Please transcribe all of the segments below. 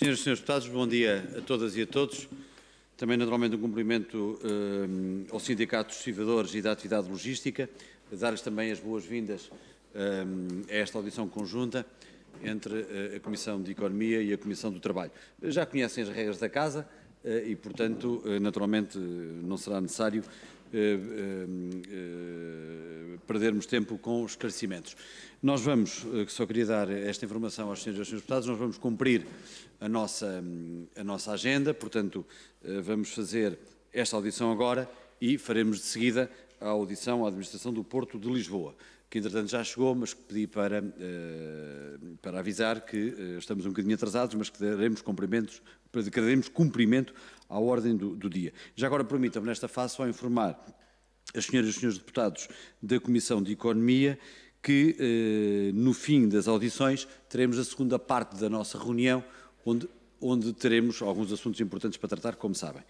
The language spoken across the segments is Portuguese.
Senhoras e senhores deputados, bom dia a todas e a todos. Também, naturalmente, um cumprimento eh, ao Sindicato dos Estivadores e da Atividade Logística, dar-lhes também as boas-vindas eh, a esta audição conjunta entre eh, a Comissão de Economia e a Comissão do Trabalho. Já conhecem as regras da casa eh, e, portanto, eh, naturalmente, não será necessário eh, eh, perdermos tempo com esclarecimentos. Nós vamos, eh, só queria dar esta informação aos senhores e aos senhores deputados, nós vamos cumprir a nossa, a nossa agenda, portanto, vamos fazer esta audição agora e faremos de seguida a audição à Administração do Porto de Lisboa, que entretanto já chegou, mas pedi para, para avisar que estamos um bocadinho atrasados, mas que daremos cumprimentos, daremos cumprimento à ordem do, do dia. Já agora permitam me nesta fase, só informar as senhoras e os senhores deputados da Comissão de Economia que, eh, no fim das audições, teremos a segunda parte da nossa reunião, onde, onde teremos alguns assuntos importantes para tratar, como sabem.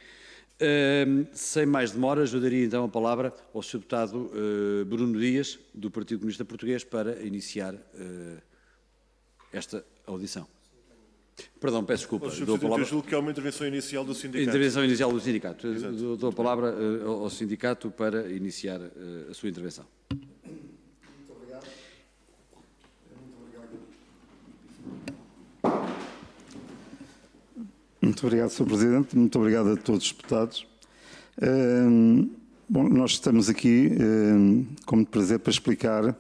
Uh, sem mais demoras, eu daria então a palavra ao Sr. Deputado uh, Bruno Dias, do Partido Comunista Português, para iniciar uh, esta audição. Perdão, peço desculpa. dou a palavra... Eu julgo que é uma intervenção inicial do sindicato. Intervenção inicial do sindicato. Exato. Dou a palavra eh, ao sindicato para iniciar eh, a sua intervenção. Muito obrigado. Muito obrigado, Sr. Presidente. Muito obrigado a todos os deputados. Eh, bom, nós estamos aqui, como de prazer, para explicar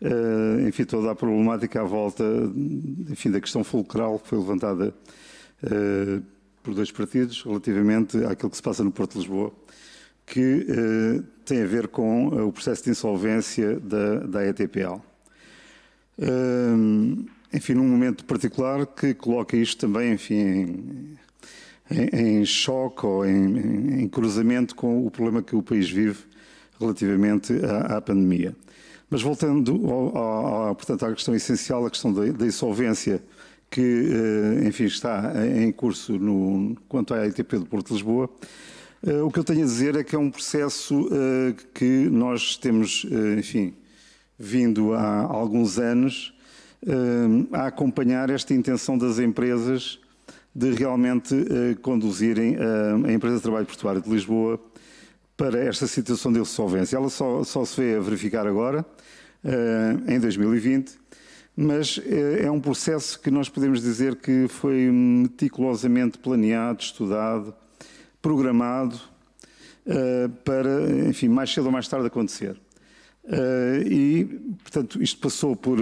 Uh, enfim, toda a problemática à volta enfim, da questão fulcral que foi levantada uh, por dois partidos relativamente àquilo que se passa no Porto de Lisboa, que uh, tem a ver com o processo de insolvência da, da ETPL. enfim, num momento particular que coloca isto também enfim, em, em, em choque ou em, em, cruzamento com o problema que o país vive relativamente à, à pandemia. Mas voltando ao, ao, ao, portanto, à questão essencial, a questão da, da insolvência, que, eh, enfim, está em curso no, quanto à ITP do Porto de Lisboa, eh, o que eu tenho a dizer é que é um processo eh, que nós temos, enfim, vindo há alguns anos a acompanhar esta intenção das empresas de realmente conduzirem a empresa de trabalho portuário de Lisboa para esta situação de insolvência. Ela só, só se vê a verificar agora, uh, em 2020, mas uh, é um processo que nós podemos dizer que foi meticulosamente planeado, estudado, programado uh, para, enfim, mais cedo ou mais tarde acontecer. e, portanto, isto passou por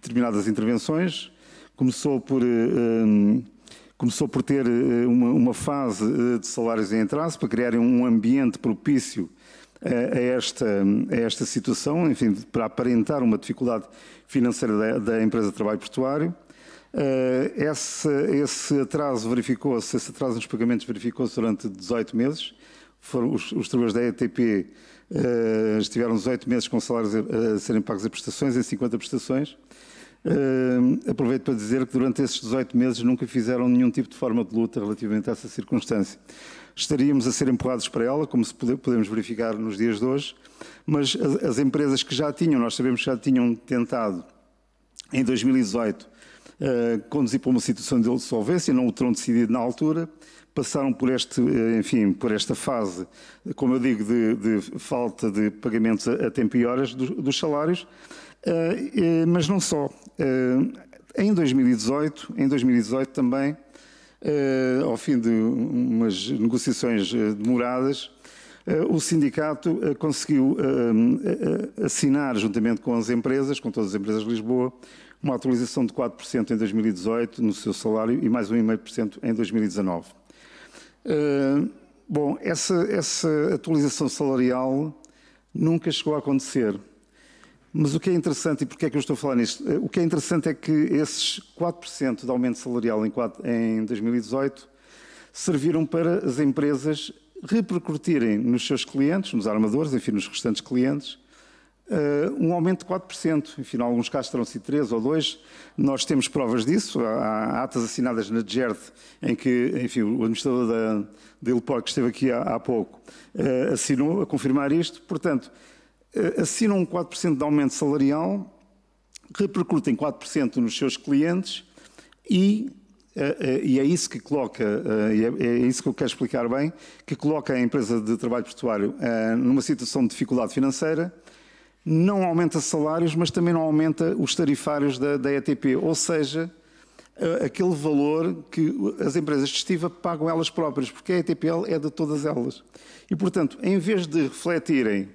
determinadas intervenções, começou por começou por ter eh, uma, uma fase eh, de salários em atraso para criar um ambiente propício eh, a esta, a esta situação, enfim, para aparentar uma dificuldade financeira da, da empresa de trabalho portuário. Esse, esse atraso verificou-se, esse atraso nos pagamentos verificou-se durante 18 meses. Foram os, os trabalhadores da ETP estiveram 18 meses com salários a, serem pagos a prestações, em 50 prestações. Uh, aproveito para dizer que durante esses 18 meses nunca fizeram nenhum tipo de forma de luta relativamente a essa circunstância. Estaríamos a ser empurrados para ela, como pode, podemos verificar nos dias de hoje, mas as, as, empresas que já tinham, nós sabemos que já tinham tentado em 2018 uh, eh, conduzir para uma situação de solvência, não o terão decidido na altura, passaram por este, eh, enfim, por esta fase, como eu digo, de, de falta de pagamentos a, a tempo e horas do, dos salários eh, eh, mas não só. Eh, em 2018, em 2018 também, ao fim de umas negociações demoradas, o sindicato conseguiu assinar, juntamente com as empresas, com todas as empresas de Lisboa, uma atualização de 4% em 2018 no seu salário e mais 1,5% em 2019. Bom, essa, essa atualização salarial nunca chegou a acontecer. Mas o que é interessante, e porquê é que eu estou a falar nisto? Eh, o que é interessante é que esses 4% de aumento salarial em 2018 serviram para as empresas repercutirem nos seus clientes, nos armadores, enfim, nos restantes clientes, eh, um aumento de 4%. Enfim, em alguns casos terão sido 3 ou 2. Nós temos provas disso. Há, atas assinadas na GERD, em que enfim, o administrador da, da Ilpor, que esteve aqui há pouco, eh, assinou a confirmar isto. Portanto, eh, assinam 4% de aumento salarial, repercutem 4% nos seus clientes e, eh, eh, e é isso que coloca, é, é, isso que eu quero explicar bem, que coloca a empresa de trabalho portuário numa situação de dificuldade financeira, não aumenta salários, mas também não aumenta os tarifários da, da ETP, ou seja, aquele valor que as empresas de estiva pagam elas próprias, porque a ETP é de todas elas. E, portanto, em vez de refletirem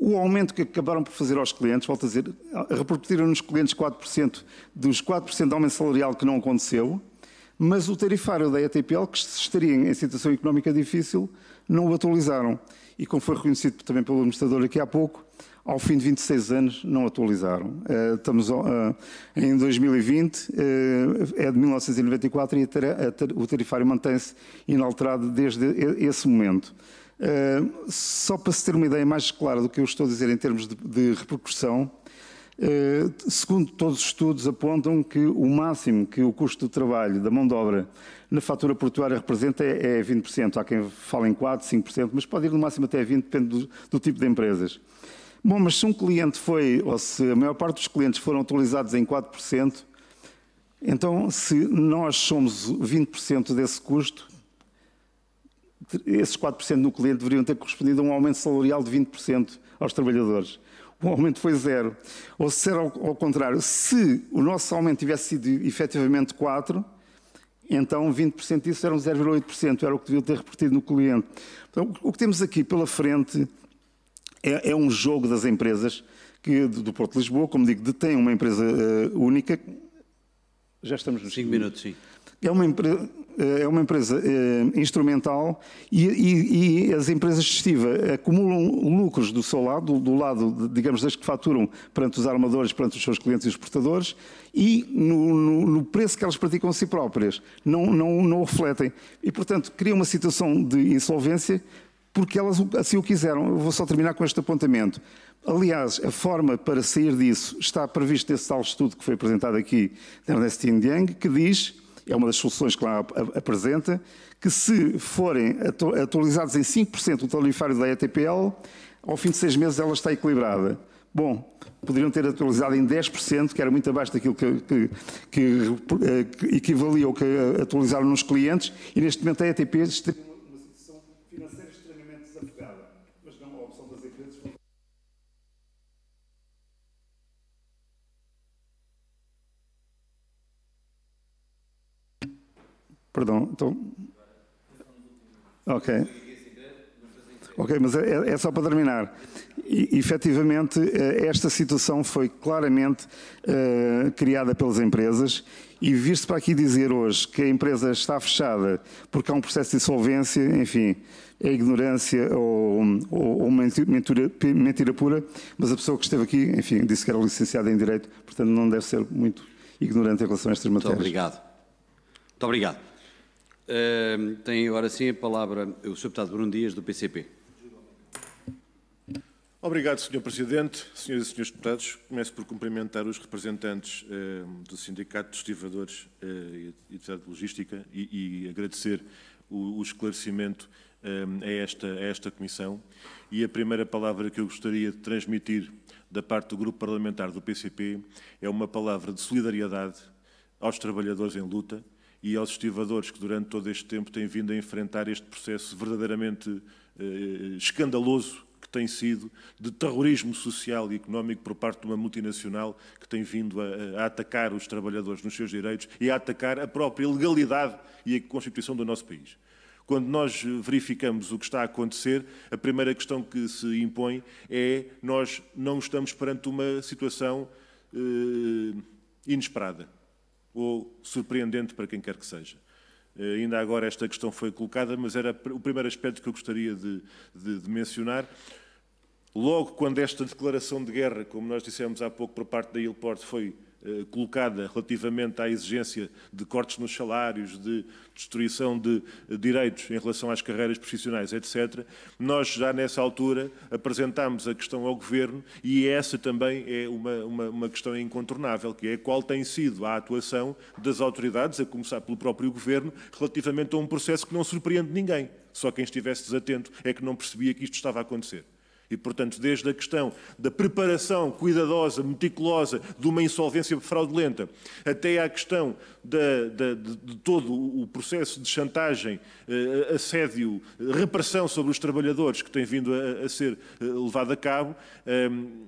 o aumento que acabaram por fazer aos clientes, volto a dizer, repercutiram nos clientes 4% dos 4% de aumento salarial que não aconteceu, mas o tarifário da ETPL, que estaria em situação económica difícil, não o atualizaram. E como foi reconhecido também pelo administrador aqui há pouco, ao fim de 26 anos não atualizaram. Eh, estamos eh, em 2020, eh, é de 1994 e o tarifário mantém-se inalterado desde esse momento. Eh, só para se ter uma ideia mais clara do que eu estou a dizer em termos de, de repercussão, eh, segundo todos os estudos, apontam que o máximo que o custo do trabalho, da mão de obra, na fatura portuária representa é, 20%. É Há quem fale em 4%, 5%, mas pode ir no máximo até 20%, depende do, do tipo de empresas. Bom, mas se um cliente foi, ou se a maior parte dos clientes foram utilizados em 4%, então se nós somos 20% desse custo, esses 4% no cliente deveriam ter correspondido a um aumento salarial de 20% aos trabalhadores. O aumento foi zero. Ou se era ao contrário, se o nosso aumento tivesse sido efetivamente 4%, então 20% disso um 0,8%, era o que deviam ter repartido no cliente. Então, o que temos aqui pela frente é, é um jogo das empresas que, do Porto de Lisboa, como digo, detém uma empresa uh, única. Já estamos nos 5 minutos, sim. É uma empresa eh, é uma empresa é, instrumental e, e, e, as empresas de estiva acumulam lucros do seu lado, do, do lado, de, digamos, das que faturam perante os armadores, perante os seus clientes e os exportadores, e no, no, no, preço que elas praticam a si próprias. Não, não, não o refletem. E, portanto, cria uma situação de insolvência porque elas assim o quiseram. Eu vou só terminar com este apontamento. Aliás, a forma para sair disso está prevista nesse tal estudo que foi apresentado aqui da Ernestine Young, que diz é uma das soluções que lá apresenta, que se forem atualizados em 5% o tarifário da ETPL, ao fim de seis meses ela está equilibrada. Bom, poderiam ter atualizado em 10%, que era muito abaixo daquilo que, que, que, eh, que equivalia ao que eh, atualizaram nos clientes, e neste momento a ETP Perdão, então. Ok. Ok, mas é, é, é só para terminar. E, efetivamente, eh, esta situação foi claramente uh, criada pelas empresas e vir-se para aqui dizer hoje que a empresa está fechada porque há um processo de insolvência, enfim, é ignorância ou, ou, ou mentira, mentira pura, mas a pessoa que esteve aqui, enfim, disse que era licenciada em Direito, portanto não deve ser muito ignorante em relação a estas matérias. Muito obrigado. Muito obrigado. Uh, tem agora sim a palavra o Sr. Deputado Bruno Dias, do PCP. Obrigado, Sr. Presidente, Sras. e Srs. Deputados. Começo por cumprimentar os representantes uh, do Sindicato dos Estivadores uh, e Atividade de Logística e, e agradecer o, o esclarecimento a esta, a esta Comissão. E a primeira palavra que eu gostaria de transmitir da parte do Grupo Parlamentar do PCP é uma palavra de solidariedade aos trabalhadores em luta e aos estivadores que durante todo este tempo têm vindo a enfrentar este processo verdadeiramente eh, escandaloso que tem sido de terrorismo social e económico por parte de uma multinacional que tem vindo a, a atacar os trabalhadores nos seus direitos e a atacar a própria legalidade e a Constituição do nosso país. Quando nós verificamos o que está a acontecer, a primeira questão que se impõe é nós não estamos perante uma situação eh, inesperada ou surpreendente para quem quer que seja. Eh, ainda agora esta questão foi colocada, mas era o primeiro aspecto que eu gostaria de, de, de mencionar. Logo quando esta declaração de guerra, como nós dissemos há pouco por parte da Ilport, foi eh, colocada relativamente à exigência de cortes nos salários, de destruição de eh, direitos em relação às carreiras profissionais, etc., nós já nessa altura apresentámos a questão ao Governo e essa também é uma, uma, uma questão incontornável, que é qual tem sido a atuação das autoridades, a começar pelo próprio Governo, relativamente a um processo que não surpreende ninguém. Só quem estivesse desatento é que não percebia que isto estava a acontecer. E, portanto, desde a questão da preparação cuidadosa, meticulosa de uma insolvência fraudulenta, até à questão de, de, todo o processo de chantagem, eh, assédio, repressão sobre os trabalhadores que tem vindo a, a ser eh, levado a cabo, ehm,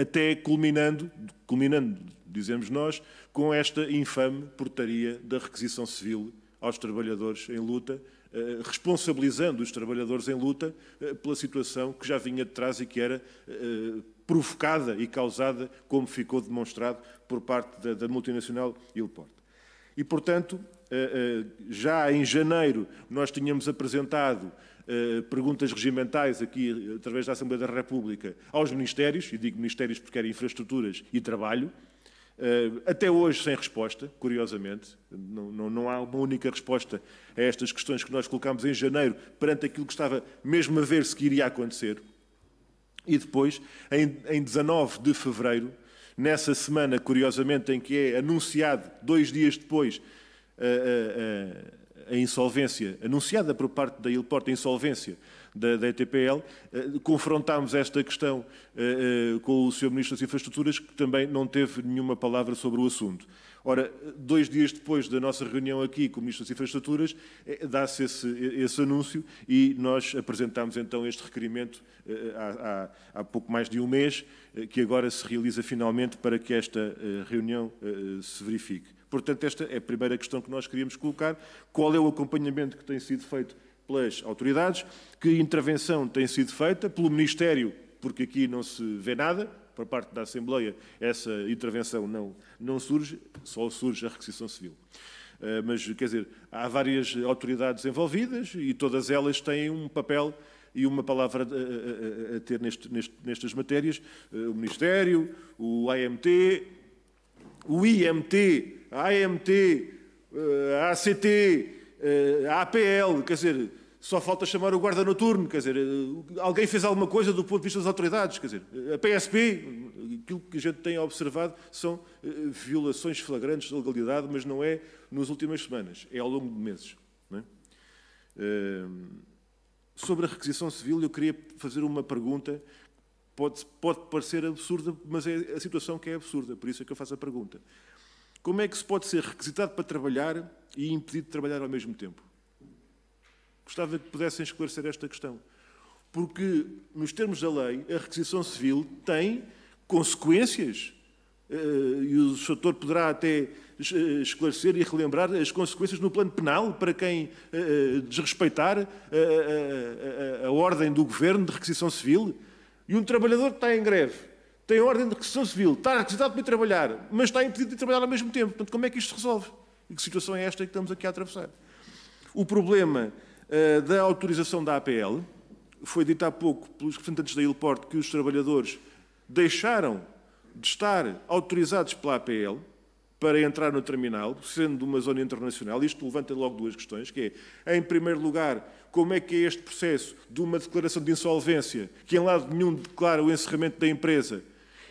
até culminando, culminando, dizemos nós, com esta infame portaria da requisição civil aos trabalhadores em luta, eh, responsabilizando os trabalhadores em luta eh, pela situação que já vinha de trás e que era eh, provocada e causada, como ficou demonstrado, por parte da, multinacional Ilport. E, portanto, já em janeiro nós tínhamos apresentado perguntas regimentais aqui, através da Assembleia da República, aos Ministérios, e digo Ministérios porque era Infraestruturas e Trabalho, eh, até hoje sem resposta, curiosamente. Não, não, não, há uma única resposta a estas questões que nós colocámos em janeiro perante aquilo que estava mesmo a ver-se que iria acontecer. E depois, em, em 19 de fevereiro, nessa semana, curiosamente, em que é anunciado, dois dias depois, a, a, a, a insolvência, anunciada por parte da Ilporta, a insolvência da, da ETPL, eh, confrontámos esta questão eh, eh, com o Sr. Ministro das Infraestruturas, que também não teve nenhuma palavra sobre o assunto. Ora, dois dias depois da nossa reunião aqui com o Ministro das Infraestruturas, dá-se esse, esse, anúncio e nós apresentámos então este requerimento há, há, há, pouco mais de um mês, que agora se realiza finalmente para que esta reunião se verifique. Portanto, esta é a primeira questão que nós queríamos colocar. Qual é o acompanhamento que tem sido feito pelas autoridades, que intervenção tem sido feita pelo Ministério, porque aqui não se vê nada, por parte da Assembleia, essa intervenção não, não surge, só surge a requisição civil. Eh, mas, quer dizer, há várias autoridades envolvidas e todas elas têm um papel e uma palavra eh, eh, a, ter neste, neste, nestas matérias. O Ministério, o AMT, o IMT, a AMT, a ACT, a APL, quer dizer, só falta chamar o guarda noturno, quer dizer, alguém fez alguma coisa do ponto de vista das autoridades, quer dizer, a PSP, aquilo que a gente tem observado são eh, violações flagrantes da legalidade, mas não é nas últimas semanas, é ao longo de meses. É? Eh, sobre a requisição civil, eu queria fazer uma pergunta Pode, pode, parecer absurda, mas é a situação que é absurda, por isso é que eu faço a pergunta. Como é que se pode ser requisitado para trabalhar e impedido de trabalhar ao mesmo tempo? Gostava que pudessem esclarecer esta questão. Porque, nos termos da lei, a requisição civil tem consequências. Eh, e o Soutor poderá até eh, esclarecer e relembrar as consequências no plano penal para quem eh, desrespeitar a, a, a, a ordem do governo de requisição civil. E um trabalhador que está em greve, tem ordem de requisição civil, está requisitado para ir trabalhar, mas está impedido de trabalhar ao mesmo tempo. Portanto, como é que isto se resolve? E que situação é esta que estamos aqui a atravessar? O problema eh, da autorização da APL. Foi dito há pouco pelos representantes da Ilport que os trabalhadores deixaram de estar autorizados pela APL para entrar no terminal, sendo uma zona internacional. Isto levanta logo duas questões, que é, em primeiro lugar, como é que é este processo de uma declaração de insolvência, que em lado nenhum declara o encerramento da empresa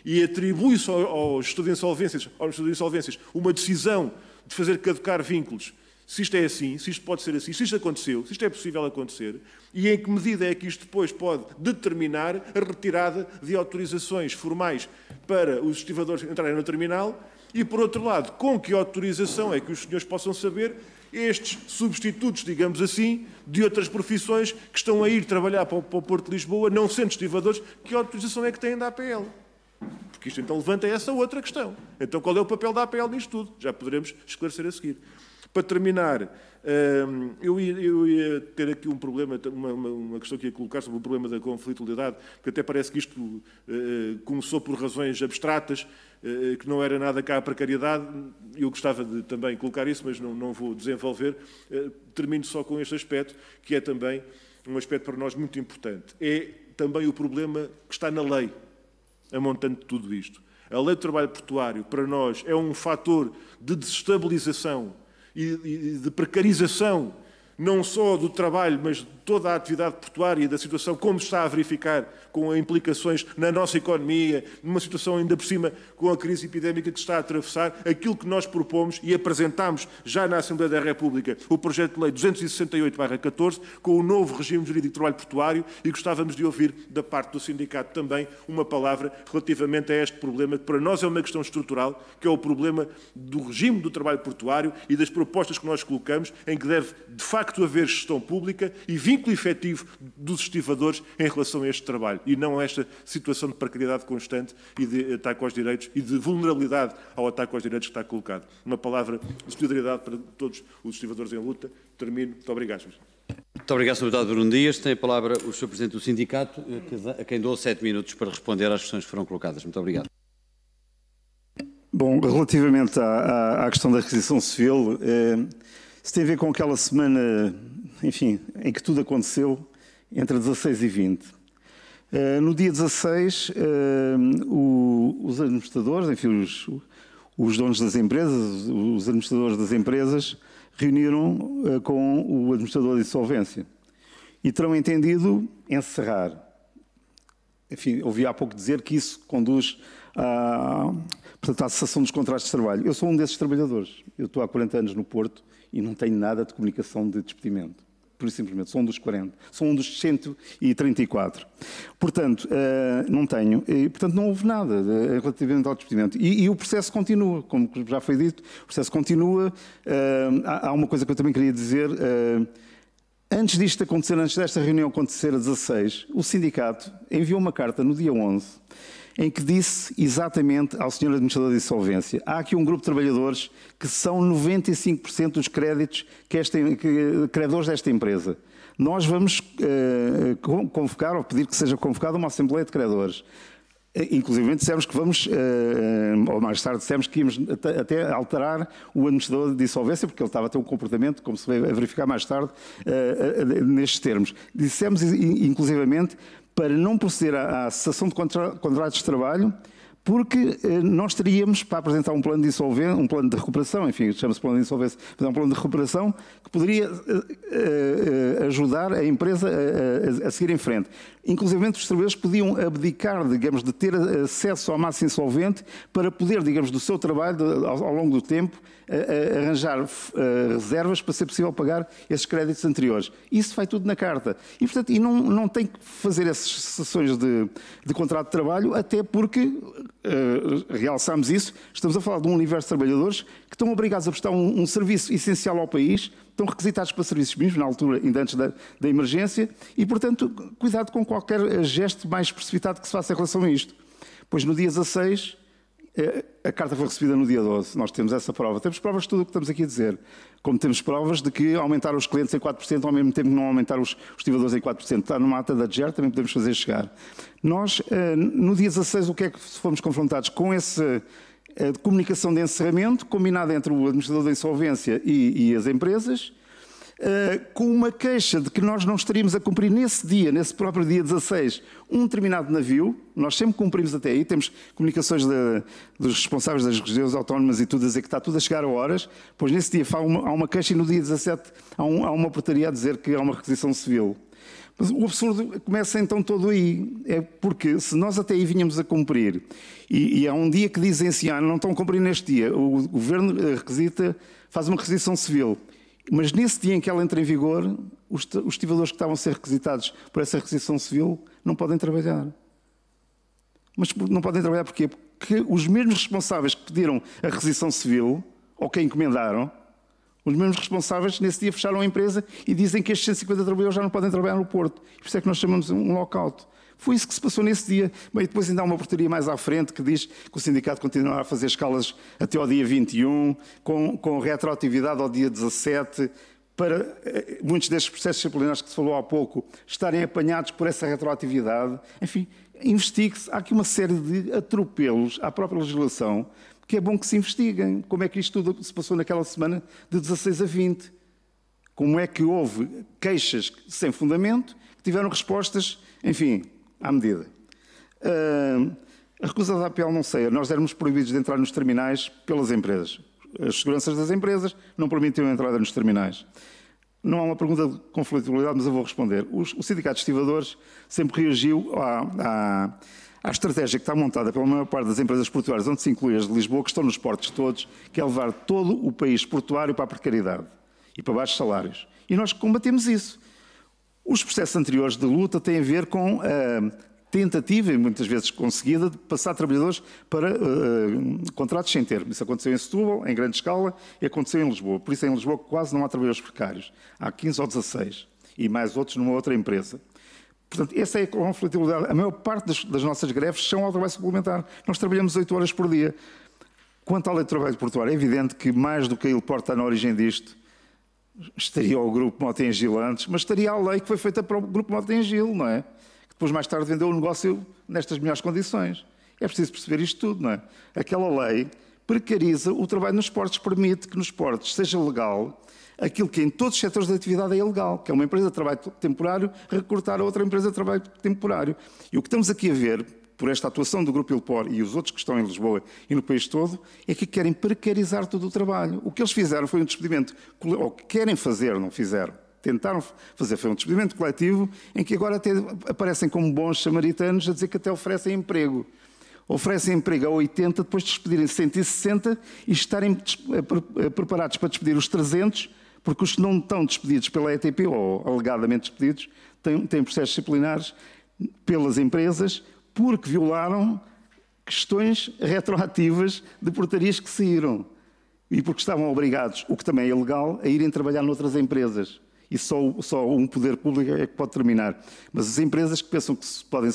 e atribui-se ao, ao estudo de insolvências, ao de insolvências uma decisão de fazer caducar vínculos se isto é assim, se isto pode ser assim, se isto aconteceu, se isto é possível acontecer, e em que medida é que isto depois pode determinar a retirada de autorizações formais para os estivadores entrarem no terminal, e por outro lado, com que autorização é que os senhores possam saber estes substitutos, digamos assim, de outras profissões que estão a ir trabalhar para o Porto de Lisboa, não sendo estivadores, que autorização é que têm da APL? Porque isto então levanta essa outra questão. Então qual é o papel da APL nisto tudo? Já poderemos esclarecer a seguir. Para terminar, ehm, eu ia, ter aqui um problema, uma, questão que ia colocar sobre o problema da conflitualidade, porque até parece que isto eh, eh, começou por razões abstratas, eh, que não era nada cá a precariedade. Eu gostava de também colocar isso, mas não, não vou desenvolver. Termino só com este aspecto, que é também um aspecto para nós muito importante. É também o problema que está na lei, amontando tudo isto. A lei do trabalho portuário, para nós, é um fator de desestabilização e, e de precarização não só do trabalho, mas de toda a atividade portuária e da situação como está a verificar, com implicações na nossa economia, numa situação ainda por cima com a crise epidémica que está a atravessar, aquilo que nós propomos e apresentámos já na Assembleia da República, o projeto de lei 268-14, com o novo regime jurídico de trabalho portuário, e gostávamos de ouvir da parte do sindicato também uma palavra relativamente a este problema, que para nós é uma questão estrutural, que é o problema do regime do trabalho portuário e das propostas que nós colocamos, em que deve, de facto, facto haver gestão pública e vínculo efetivo dos estivadores em relação a este trabalho e não a esta situação de precariedade constante e de ataque aos direitos e de vulnerabilidade ao ataque aos direitos que está colocado. Uma palavra de solidariedade para todos os estivadores em luta. Termino. Muito obrigado. Muito obrigado, Sr. Deputado Bruno Dias. Tem a palavra o Sr. Presidente do Sindicato, eh, a quem dou sete minutos para responder às questões que foram colocadas. Muito obrigado. Bom, relativamente à, à, à questão da requisição civil, eh, isso tem a ver com aquela semana, enfim, em que tudo aconteceu, entre 16 e 20. Eh, no dia 16, eh, os administradores, enfim, os, os, donos das empresas, os administradores das empresas, reuniram eh, com o administrador de insolvência e terão entendido encerrar. Enfim, ouvi há pouco dizer que isso conduz à, portanto, à cessação dos contratos de trabalho. Eu sou um desses trabalhadores. Eu estou há 40 anos no Porto e não tem nada de comunicação de despedimento. Por isso, simplesmente, sou um dos 40, sou um dos 134. Portanto, uh, não tenho, e, portanto, não houve nada de, eh, relativamente ao despedimento. E, e, o processo continua, como já foi dito, o processo continua. Uh, há, há, uma coisa que eu também queria dizer. Uh, antes disto acontecer, antes desta reunião acontecer a 16, o sindicato enviou uma carta no dia 11 em que disse exatamente ao Sr. Administrador de Insolvência: há aqui um grupo de trabalhadores que são 95% dos créditos que esta, que, credores desta empresa. Nós vamos eh, convocar ou pedir que seja convocada uma Assembleia de Credores. Eh, inclusive dissemos que vamos, eh, ou mais tarde dissemos que íamos até alterar o administrador de insolvência, porque ele estava a ter um comportamento, como se veio a verificar mais tarde, nestes termos. Dissemos inclusivamente para não proceder à, à cessação de contra, contratos de trabalho, porque eh, nós teríamos para apresentar um plano de insolvência, um plano de recuperação, enfim, chama-se plano de insolvência, mas é um plano de recuperação que poderia eh, eh, eh, ajudar a empresa a, a, a, seguir em frente inclusive os trabalhadores podiam abdicar, digamos, de ter eh, acesso à massa insolvente para poder, digamos, do seu trabalho, ao longo do tempo, eh, eh, arranjar reservas para ser possível pagar esses créditos anteriores. Isso vai tudo na carta. E, portanto, e não, não tem que fazer essas sessões de, de contrato de trabalho, até porque, realçamos isso, estamos a falar de um universo de trabalhadores que estão obrigados a prestar um, um serviço essencial ao país, estão requisitados para serviços mínimos, na altura, ainda antes da, da, emergência, e, portanto, cuidado com qualquer gesto mais precipitado que se faça em relação a isto. Pois no dia 16, eh, a carta foi recebida no dia 12, nós temos essa prova. Temos provas de tudo o que estamos aqui a dizer. Como temos provas de que aumentar os clientes em 4%, ao mesmo tempo que não aumentar os estivadores em 4%, está numa ata da DGER, também podemos fazer chegar. Nós, eh, no dia 16, o que é que fomos confrontados? Com esse eh, de comunicação de encerramento, combinada entre o administrador da insolvência e, e as empresas, Uh, com uma queixa de que nós não estaríamos a cumprir nesse dia, nesse próprio dia 16, um determinado navio. Nós sempre cumprimos até aí, temos comunicações de, dos responsáveis das regiões autónomas e tudo a dizer que está tudo a chegar a horas, pois nesse dia há uma, há uma queixa e no dia 17 há, um, há uma portaria a dizer que há uma requisição civil. Mas o absurdo começa então todo aí. É porque se nós até aí vínhamos a cumprir, e, e há um dia que dizem assim, ah, não estão a cumprir neste dia, o governo eh, requisita, faz uma requisição civil. Mas nesse dia em que ela entra em vigor, os, os estivadores que estavam a ser requisitados por essa requisição civil não podem trabalhar. Mas não podem trabalhar porquê? Porque os mesmos responsáveis que pediram a requisição civil, ou que a encomendaram, os mesmos responsáveis nesse dia fecharam a empresa e dizem que estes 150 trabalhadores já não podem trabalhar no Porto. Por isso é que nós chamamos um lockout. Foi isso que se passou nesse dia. Bem, depois ainda há uma portaria mais à frente que diz que o sindicato continuará a fazer escalas até ao dia 21, com, com retroatividade ao dia 17, para eh, muitos destes processos disciplinares que se falou há pouco estarem apanhados por essa retroatividade. Enfim, investigue-se. Há aqui uma série de atropelos à própria legislação que é bom que se investiguem como é que isto tudo se passou naquela semana de 16 a 20. Como é que houve queixas sem fundamento que tiveram respostas, enfim, à medida. Uh, a recusa da APL não sei, nós éramos proibidos de entrar nos terminais pelas empresas. As seguranças das empresas não permitiam a entrada nos terminais. Não há uma pergunta de conflitualidade, mas eu vou responder. Os, o Sindicato de Estivadores sempre reagiu à, à Há a estratégia que está montada pela maior parte das empresas portuárias, onde se inclui as de Lisboa, que estão nos portos todos, que é levar todo o país portuário para a precariedade e para baixos salários. E nós combatemos isso. Os processos anteriores de luta têm a ver com a tentativa, e muitas vezes conseguida, de passar trabalhadores para uh, contratos sem termo. Isso aconteceu em Setúbal, em grande escala, e aconteceu em Lisboa. Por isso, em Lisboa quase não há trabalhadores precários. Há 15 ou 16, e mais outros numa outra empresa. Portanto, essa é a conflitualidade. A maior parte das, das, nossas greves são ao trabalho suplementar. Nós trabalhamos 8 horas por dia. Quanto à lei do trabalho portuário, é evidente que mais do que a Ilpor está na origem disto, estaria ao Grupo Motem Gil antes, mas estaria a lei que foi feita para o Grupo Motem Gil, não é? Que depois, mais tarde, vendeu o negócio nestas melhores condições. É preciso perceber isto tudo, não é? Aquela lei precariza o trabalho nos portos, permite que nos portos seja legal aquilo que em todos os setores da atividade é ilegal, que é uma empresa de trabalho temporário recortar a outra empresa de trabalho temporário. E o que estamos aqui a ver, por esta atuação do Grupo Ilpor e os outros que estão em Lisboa e no país todo, é que querem precarizar todo o trabalho. O que eles fizeram foi um despedimento, ou querem fazer, não fizeram. Tentaram fazer, foi um despedimento coletivo em que agora até aparecem como bons samaritanos a dizer que até oferecem emprego. Oferecem emprego a 80, depois de despedirem 160 e estarem eh, eh, preparados para despedir os 300 porque os que não estão despedidos pela ETP, ou alegadamente despedidos, têm, têm processos disciplinares pelas empresas porque violaram questões retroativas de portarias que saíram. E porque estavam obrigados, o que também é ilegal, a irem trabalhar noutras empresas. E só, só um poder público é que pode terminar. Mas as empresas que pensam que podem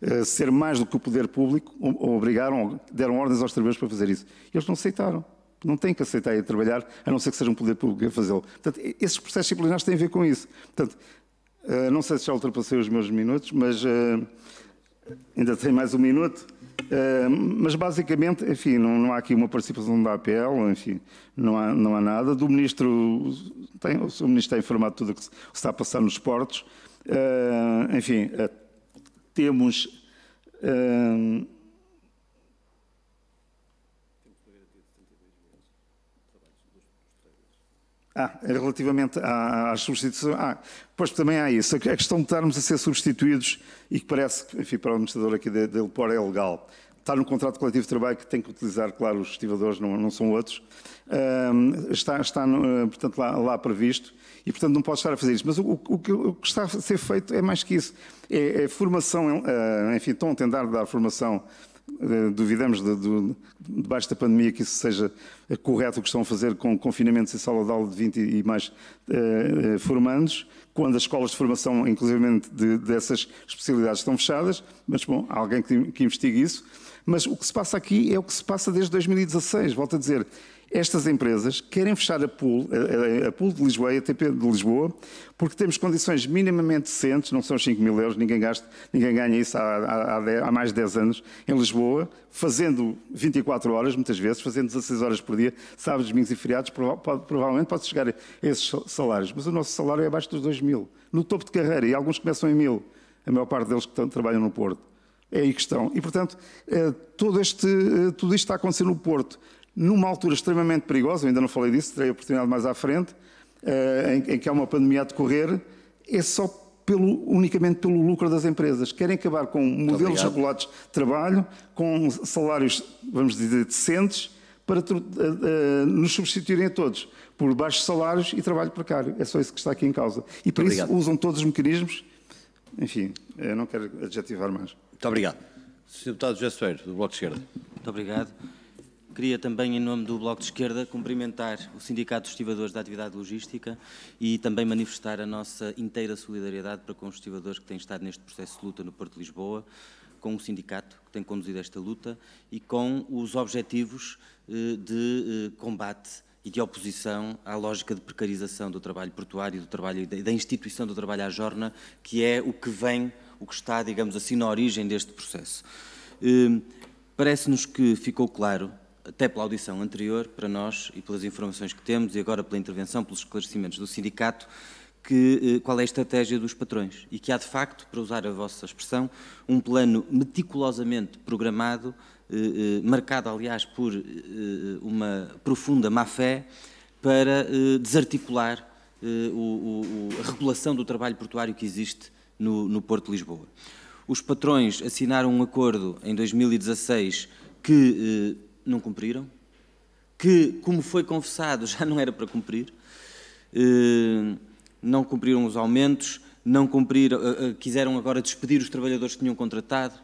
eh, ser mais do que o poder público, obrigaram, deram ordens aos trabalhadores para fazer isso. Eles não aceitaram. Não tem que aceitar ir trabalhar, a não ser que seja um poder público a fazê-lo. Portanto, esses processos disciplinares têm a ver com isso. Portanto, eh, não sei se já ultrapassei os meus minutos, mas eh, ainda tem mais um minuto. Eh, mas basicamente, enfim, não há aqui uma participação da APL, enfim, não há, não há nada. Do ministro, tem, o ministro está informado de tudo o que está a passar nos portos. Enfim, temos. Ah, é relativamente às substituições. Ah, pois também há isso. A questão de estarmos a ser substituídos e que parece, enfim, para o administrador aqui da Elpor é legal. Está no contrato coletivo de trabalho que tem que utilizar, claro, os estivadores, não, não são outros. Um, está, está ah, portanto, lá, lá, previsto e, portanto, não pode estar a fazer isso. Mas o, o, que, o que, está a ser feito é mais que isso. É, é formação, é ah, enfim, estão a tentar dar formação eh, duvidamos de, de, debaixo da pandemia que isso seja correto o que estão a fazer com confinamentos em sala de aula de 20 e mais eh, eh, formandos, quando as escolas de formação, inclusive de, dessas especialidades, estão fechadas, mas bom, há alguém que, que investigue isso. Mas o que se passa aqui é o que se passa desde 2016, volto a dizer, estas empresas querem fechar a pool, a, a pool de Lisboa e a TP de Lisboa porque temos condições minimamente decentes, não são os 5 mil euros, ninguém, gasta, ninguém ganha isso há, há, há, mais de 10 anos em Lisboa, fazendo 24 horas, muitas vezes, fazendo 16 horas por dia, sábados, domingos e feriados, prova pode, provavelmente pode chegar a esses salários. Mas o nosso salário é abaixo dos 2 mil, no topo de carreira, e alguns começam em mil, a maior parte deles que estão, trabalham no Porto. É aí que estão. E, portanto, eh, todo este, eh, tudo isto está a acontecer no Porto numa altura extremamente perigosa, ainda não falei disso, terei a oportunidade mais à frente, eh, em, que há uma pandemia a decorrer, é só pelo, unicamente pelo lucro das empresas. Querem acabar com modelos regulados de trabalho, com salários, vamos dizer, decentes, para eh, eh, nos substituírem a todos por baixos salários e trabalho precário. É só isso que está aqui em causa. E para isso usam todos os mecanismos. Enfim, eu não quero adjetivar mais. Muito obrigado. Sr. Deputado José Soeiro, do Bloco de Esquerda. Muito obrigado. Queria também, em nome do Bloco de Esquerda, cumprimentar o Sindicato de Estivadores da Atividade Logística e também manifestar a nossa inteira solidariedade para com os estivadores que têm estado neste processo de luta no Porto de Lisboa, com o sindicato que tem conduzido esta luta e com os objetivos eh, de eh, combate e de oposição à lógica de precarização do trabalho portuário e do trabalho, da instituição do trabalho à jorna, que é o que vem, o que está, digamos assim, na origem deste processo. Eh, parece-nos que ficou claro até pela audição anterior, para nós e pelas informações que temos, e agora pela intervenção, pelos esclarecimentos do sindicato, que, eh, qual é a estratégia dos patrões e que há de facto, para usar a vossa expressão, um plano meticulosamente programado, eh, eh, marcado aliás por eh, eh uma profunda má-fé, para eh, desarticular o, o, a regulação do trabalho portuário que existe no, no Porto de Lisboa. Os patrões assinaram um acordo em 2016 que não cumpriram, que, como foi confessado, já não era para cumprir, eh, não cumpriram os aumentos, não cumpriram, eh, eh, quiseram agora despedir os trabalhadores que tinham contratado,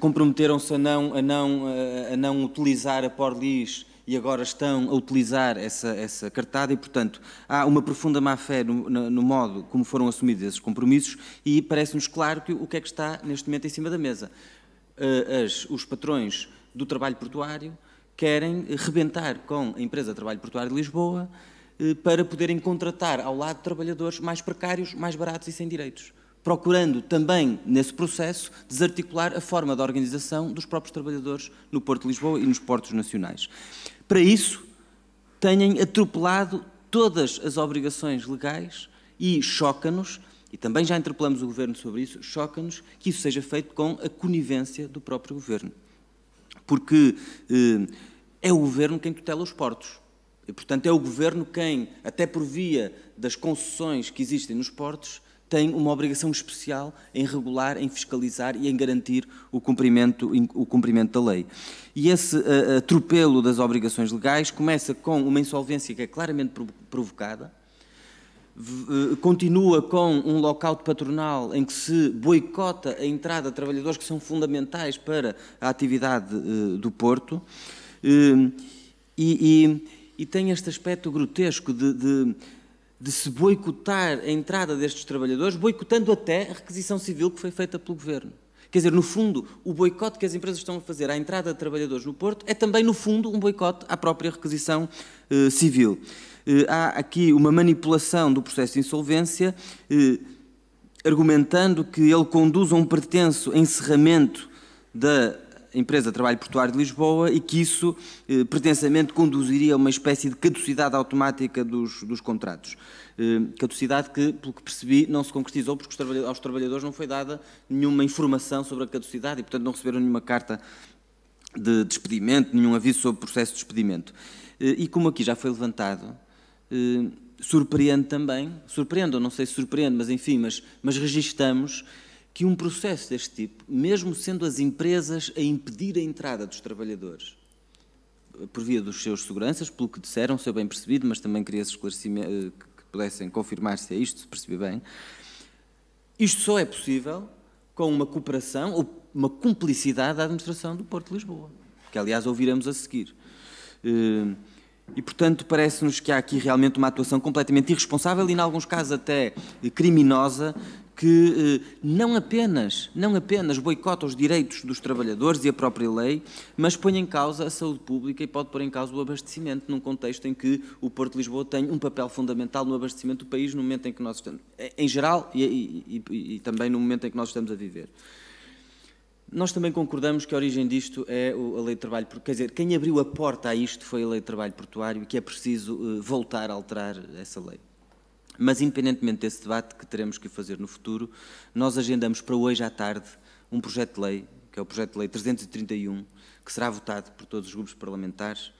comprometeram-se a não, a, não, a não utilizar a Porlis e agora estão a utilizar essa, essa cartada e, portanto, há uma profunda má-fé no, no, modo como foram assumidos esses compromissos e parece-nos claro que o que é que está neste momento em cima da mesa. As, os patrões do trabalho portuário, querem rebentar com a empresa de trabalho portuário de Lisboa eh, para poderem contratar ao lado trabalhadores mais precários, mais baratos e sem direitos, procurando também, nesse processo, desarticular a forma de organização dos próprios trabalhadores no Porto de Lisboa e nos portos nacionais. Para isso, têm atropelado todas as obrigações legais e choca-nos, e também já interpelamos o Governo sobre isso, choca-nos que isso seja feito com a conivência do próprio Governo porque eh, é o governo quem tutela os portos. E, portanto, é o governo quem, até por via das concessões que existem nos portos, tem uma obrigação especial em regular, em fiscalizar e em garantir o cumprimento, o cumprimento da lei. E esse eh, atropelo das obrigações legais começa com uma insolvência que é claramente provocada, eh, continua com um lockout patronal em que se boicota a entrada de trabalhadores que são fundamentais para a atividade eh, do Porto. Eh, e, e, e tem este aspecto grotesco de, de, de, se boicotar a entrada destes trabalhadores, boicotando até a requisição civil que foi feita pelo governo. Quer dizer, no fundo, o boicote que as empresas estão a fazer à entrada de trabalhadores no Porto é também, no fundo, um boicote à própria requisição eh, civil. Eh, há aqui uma manipulação do processo de insolvência, eh, argumentando que ele conduz a um pretenso encerramento da empresa de Trabalho Portuário de Lisboa e que isso eh, pretensamente conduziria a uma espécie de caducidade automática dos, dos contratos. Eh, caducidade que, pelo que percebi, não se concretizou porque trabalhadores, aos trabalhadores não foi dada nenhuma informação sobre a caducidade e, portanto, não receberam nenhuma carta de despedimento, nenhum aviso sobre o processo de despedimento. Eh, e como aqui já foi levantado, eh, surpreende também, surpreende ou não sei se surpreende, mas enfim, mas, mas registamos que um processo deste tipo, mesmo sendo as empresas a impedir a entrada dos trabalhadores, por via dos seus seguranças, pelo que disseram, se eu bem percebido, mas também queria eh, que pudessem confirmar se é isto, se percebi bem. Isto só é possível com uma cooperação ou uma cumplicidade da administração do Porto de Lisboa, que aliás ouviremos a seguir. Uh, e, portanto, parece-nos que há aqui realmente uma atuação completamente irresponsável e, em alguns casos, até criminosa, que eh, não apenas, não apenas boicota os direitos dos trabalhadores e a própria lei, mas põe em causa a saúde pública e pode pôr em causa o abastecimento, num contexto em que o Porto de Lisboa tem um papel fundamental no abastecimento do país no momento em que nós estamos, eh, em geral e, e, e, e também no momento em que nós estamos a viver. Nós também concordamos que a origem disto é a lei de trabalho, quer dizer, quem abriu a porta a isto foi a lei de trabalho portuário e que é preciso eh, voltar a alterar essa lei. Mas, independentemente desse debate que teremos que fazer no futuro, nós agendamos para hoje à tarde um projeto de lei, que é o projeto de lei 331, que será votado por todos os grupos parlamentares,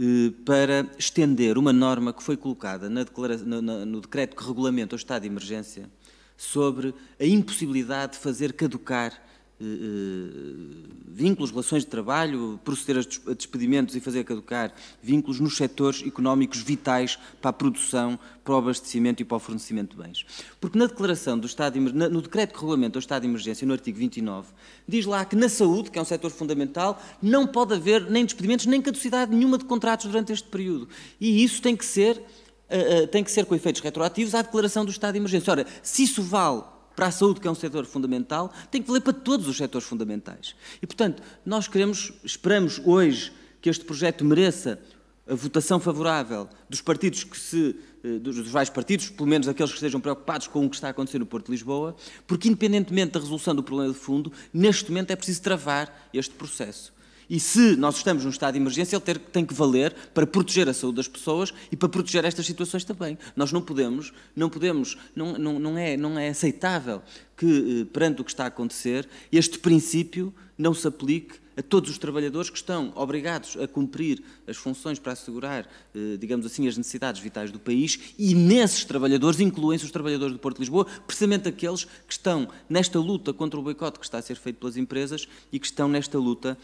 eh, para estender uma norma que foi colocada no decreto que regulamenta o estado de emergência sobre a impossibilidade de fazer caducar eh, eh, vínculos, relações de trabalho, proceder a despedimentos e fazer caducar vínculos nos setores económicos vitais para a produção, para o abastecimento e para o fornecimento de bens. Porque na declaração do Estado, no decreto que regulamenta o Estado de Emergência, no artigo 29, diz lá que na saúde, que é um setor fundamental, não pode haver nem despedimentos nem caducidade nenhuma de contratos durante este período. E isso tem que ser, eh, tem que ser com efeitos retroativos à declaração do Estado de Emergência. Ora, se isso vale para a saúde, que é um setor fundamental, tem que valer para todos os setores fundamentais. E, portanto, nós queremos, esperamos hoje que este projeto mereça a votação favorável dos partidos que se eh, dos vários partidos, pelo menos aqueles que estejam preocupados com o que está a acontecer no Porto de Lisboa, porque independentemente da resolução do problema de fundo, neste momento é preciso travar este processo. E se nós estamos num estado de emergência, ele ter, tem que valer para proteger a saúde das pessoas e para proteger estas situações também. Nós não podemos, não podemos, não, não, não, é, não é aceitável que, eh, perante o que está a acontecer, este princípio não se aplique a todos os trabalhadores que estão obrigados a cumprir as funções para assegurar, eh, digamos assim, as necessidades vitais do país, e nesses trabalhadores incluem-se os trabalhadores do Porto de Lisboa, precisamente aqueles que estão nesta luta contra o boicote que está a ser feito pelas empresas e que estão nesta luta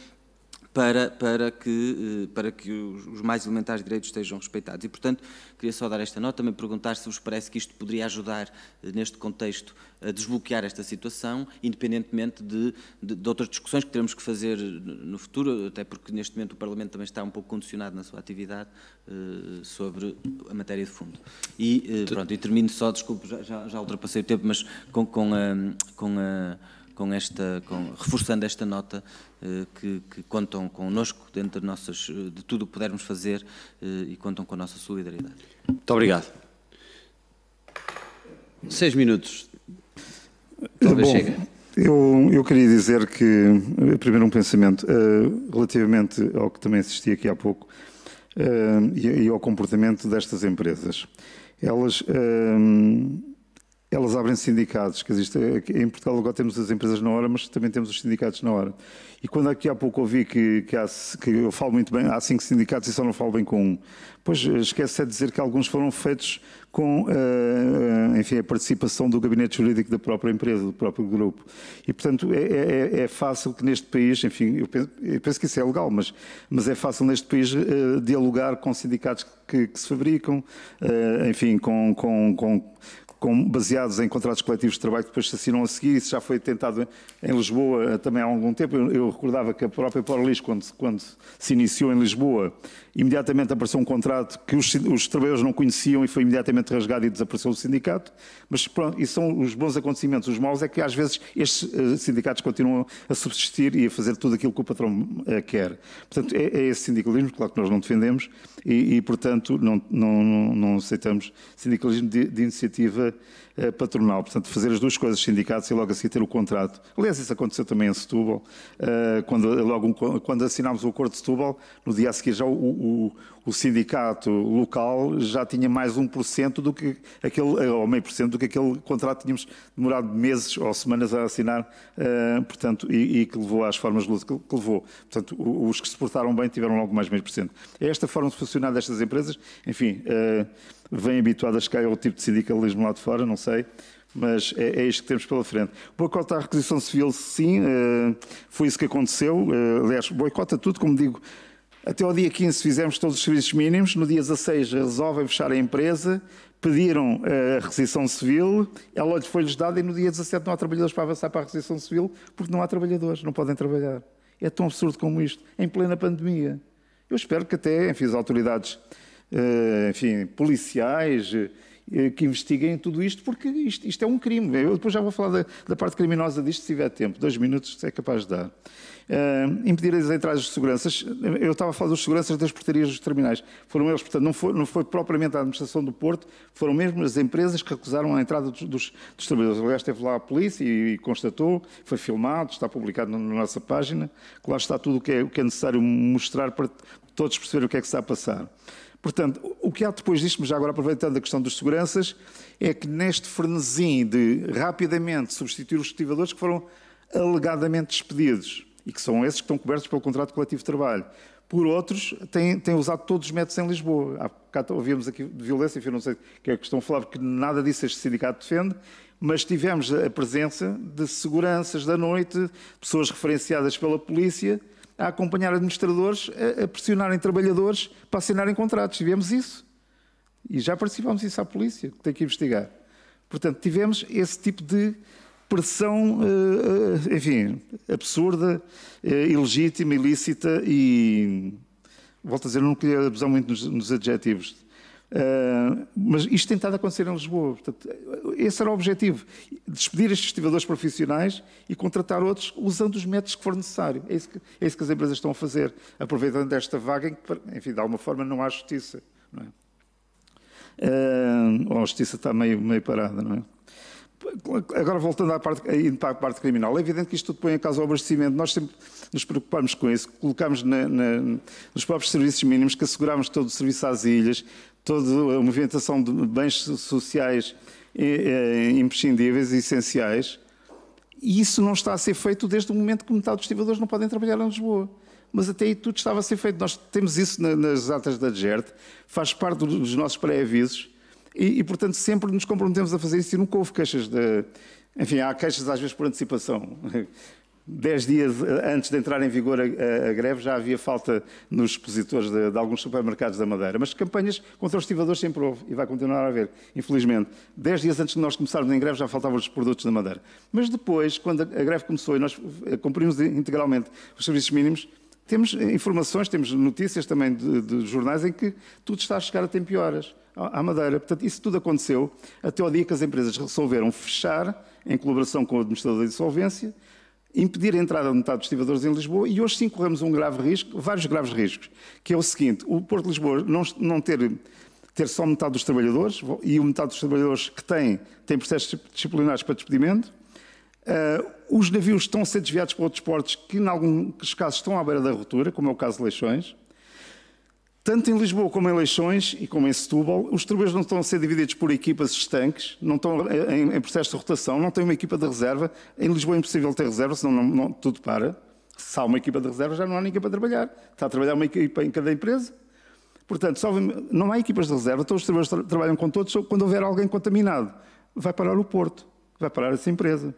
para, para, que, eh, para que os mais elementares direitos estejam respeitados. E, portanto, queria só dar esta nota, também perguntar se vos parece que isto poderia ajudar, eh, neste contexto, a desbloquear esta situação, independentemente de, de, de outras discussões que teremos que fazer eh, no futuro, até porque neste momento o Parlamento também está um pouco condicionado na sua atividade sobre a matéria de fundo. E, pronto, e termino só, desculpe, já, já, ultrapassei o tempo, mas com, com a... Com a com esta, com, reforçando esta nota eh, que, que, contam connosco dentro de, nossas, eh, de tudo o que pudermos fazer eh, e contam com a nossa solidariedade. Muito obrigado. Seis minutos. Talvez Bom, chegue. Eu, eu queria dizer que, primeiro um pensamento, uh, relativamente ao que também assisti aqui há pouco, uh, e, e, ao comportamento destas empresas. Elas... Uh, elas abrem sindicatos. Que existe, é, em Portugal agora temos as empresas na hora, mas também temos os sindicatos na hora. E quando aqui há pouco ouvi que, que, há, que eu falo muito bem, há cinco sindicatos e só não falo bem com um. Pois eh, esquece de dizer que alguns foram feitos com uh, enfim, a participação do gabinete jurídico da própria empresa, do próprio grupo. E, portanto, é, é, é, é fácil que neste país, enfim, eu penso, eu penso, que isso é legal, mas, mas é fácil neste país uh, dialogar com sindicatos que, que se fabricam, uh, enfim, com, com, com, com, baseados em contratos coletivos de trabalho que depois se assinam a seguir. Isso já foi tentado em Lisboa eh, também há algum tempo. Eu, eu recordava que a própria Paulo quando, quando se iniciou em Lisboa, imediatamente apareceu um contrato que os, os, trabalhadores não conheciam e foi imediatamente rasgado e desapareceu o sindicato. Mas pronto, são os bons acontecimentos. Os maus é que às vezes estes eh, sindicatos continuam a subsistir e a fazer tudo aquilo que o patrão eh, quer. Portanto, é, é, esse sindicalismo, claro que nós não defendemos e, e portanto, não, não, não, não aceitamos sindicalismo de, de iniciativa eh, patronal. Portanto, fazer as duas coisas, sindicatos e logo assim ter o contrato. Aliás, isso aconteceu também em Setúbal, eh, quando, logo, quando assinámos o acordo de Setúbal, no dia a seguir já o, o, o sindicato local já tinha mais 1% do que aquele, eh, ou meio por cento do que aquele contrato tínhamos demorado meses ou semanas a assinar, portanto, e, e que levou às formas de luta que, que levou. Portanto, os que se portaram bem tiveram logo mais meio por cento. É esta forma de funcionar destas empresas, enfim, vêm habituadas cá ao tipo de sindicalismo lá de fora, não sei mas é, é, isto que temos pela frente. Boicota à requisição civil, sim, eh, foi isso que aconteceu. Eh, aliás, boicota tudo, como digo, até ao dia 15 fizemos todos os serviços mínimos, no dia 16 resolvem fechar a empresa, pediram eh, a requisição civil, ela foi-lhes dada e no dia 17 não há trabalhadores para avançar para a requisição civil porque não há trabalhadores, não podem trabalhar. É tão absurdo como isto, em plena pandemia. Eu espero que até, enfim, as autoridades eh, enfim, policiais eh, que investiguem tudo isto, porque isto, isto, é um crime. Eu depois já vou falar da, da, parte criminosa disto se tiver tempo. Dois minutos é capaz de dar. Uh, impedir as entradas de seguranças. Eu estava a falar dos seguranças das portarias dos terminais. Foram eles, portanto, não foi, não foi propriamente a administração do Porto, foram mesmo as empresas que acusaram a entrada dos, dos, dos trabalhadores. Aliás, esteve lá a polícia e, e, constatou, foi filmado, está publicado na, na nossa página, que lá está tudo o que é, que é necessário mostrar para todos perceberem o que é que está a passar. Portanto, o que há depois disto, mas já agora aproveitando a questão dos seguranças, é que neste frenesim de rapidamente substituir os cultivadores que foram alegadamente despedidos, e que são esses que estão cobertos pelo contrato coletivo de trabalho, por outros, têm, têm, usado todos os métodos em Lisboa. Há bocado ouvimos aqui de violência, enfim, não sei o que é que estão a falar, porque nada disso este sindicato defende, mas tivemos a presença de seguranças da noite, pessoas referenciadas pela polícia, a acompanhar administradores a, a pressionarem trabalhadores para assinarem contratos. Tivemos isso. E já participámos isso à polícia, que tem que investigar. Portanto, tivemos esse tipo de pressão, eh, eh, enfim, absurda, eh, ilegítima, ilícita e. Volto a dizer, não queria abusar muito nos, nos adjetivos. Ah, mas isto tem estado a acontecer em Lisboa. Portanto, esse era o objetivo: despedir estes estivadores profissionais e contratar outros usando os métodos que for necessário. É isso que, é isso que as empresas estão a fazer, aproveitando esta vaga em que, enfim, de alguma forma não há justiça. Não é? Uh, ou a justiça está meio, meio parada, não é? Agora, voltando à parte, para a parte criminal, é evidente que isto tudo põe em causa o abastecimento. Nós sempre nos preocupamos com isso, colocamos na, na, nos próprios serviços mínimos que asseguramos todo o serviço às ilhas, toda a movimentação de bens sociais eh, eh, imprescindíveis e essenciais. E isso não está a ser feito desde o momento que metade dos estivadores não podem trabalhar em Lisboa. Mas até aí tudo estava a ser feito. Nós temos isso nas atas da DGERT, faz parte dos nossos pré-avisos e, e, portanto, sempre nos comprometemos a fazer isso e nunca houve queixas de. Enfim, há queixas às vezes por antecipação. Dez dias eh, antes de entrar em vigor a, a, a greve, já havia falta nos expositores de, de, alguns supermercados da Madeira. Mas campanhas contra os estivadores sempre houve e vai continuar a haver, infelizmente. Dez dias antes de nós começarmos em greve, já faltavam os produtos da Madeira. Mas depois, quando a, a greve começou e nós eh, cumprimos integralmente os serviços mínimos, temos eh, informações, temos notícias também de, de, jornais em que tudo está a chegar a tempo à Madeira. Portanto, isso tudo aconteceu até ao dia que as empresas resolveram fechar, em colaboração com o administrador da insolvência, impedir a entrada de metade dos estivadores em Lisboa e hoje sim corremos um grave risco, vários graves riscos, que é o seguinte, o Porto de Lisboa não, não ter, ter só metade dos trabalhadores e o metade dos trabalhadores que tem, tem processos disciplinares para despedimento, uh, os navios estão a ser desviados para outros portos que, em alguns casos, estão à beira da ruptura, como é o caso de Leixões, tanto em Lisboa como em Leixões e como em Setúbal, os tribunais não estão a ser divididos por equipas estanques, não estão em, em processo de rotação, não têm uma equipa de reserva. Em Lisboa é impossível ter reserva, senão não, não, tudo para. Se há uma equipa de reserva, já não há ninguém para trabalhar. Está a trabalhar uma equipa em cada empresa. Portanto, só, não há equipas de reserva, todos então os trabalhadores tra trabalham com todos, só quando houver alguém contaminado. Vai parar o Porto, vai parar essa empresa.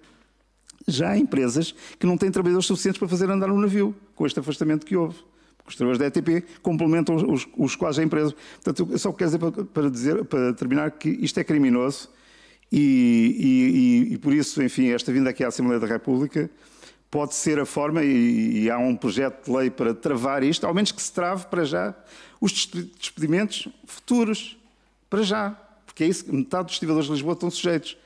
Já há empresas que não têm trabalhadores suficientes para fazer andar um navio, com este afastamento que houve os trabalhadores da ETP complementam os, os quais a empresa. Portanto, eu só quero dizer para, para, dizer, para terminar que isto é criminoso e, e, e, e, por isso, enfim, esta vinda aqui à Assembleia da República pode ser a forma, e, há um projeto de lei para travar isto, ao menos que se trave para já os despedimentos futuros, para já, porque é isso que metade dos estivadores de Lisboa estão sujeitos.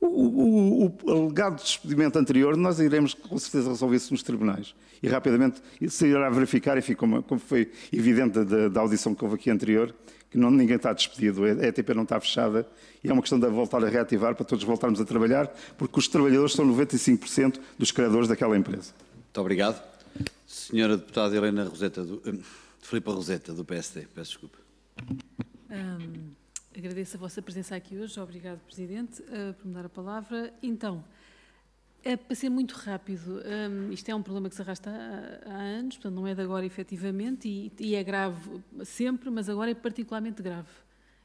O, o, o alegado despedimento anterior, nós iremos com certeza resolver isso nos tribunais e rapidamente se irá verificar, enfim, como, como foi evidente da, da, audição que houve aqui anterior, que não, ninguém está despedido, a ETP não está fechada e é uma questão de voltar a reativar para todos voltarmos a trabalhar, porque os trabalhadores são 95% dos criadores daquela empresa. Muito obrigado. Senhora Deputada Helena Roseta, do, um, eh, Filipe Roseta, do PSD, peço desculpa. Um, agradeço a vossa presença aqui hoje, obrigado Presidente uh, por me dar a palavra. Então, é, para ser muito rápido, um, isto é um problema que se arrasta há, há anos, portanto não é de agora efetivamente, e, e, é grave sempre, mas agora é particularmente grave.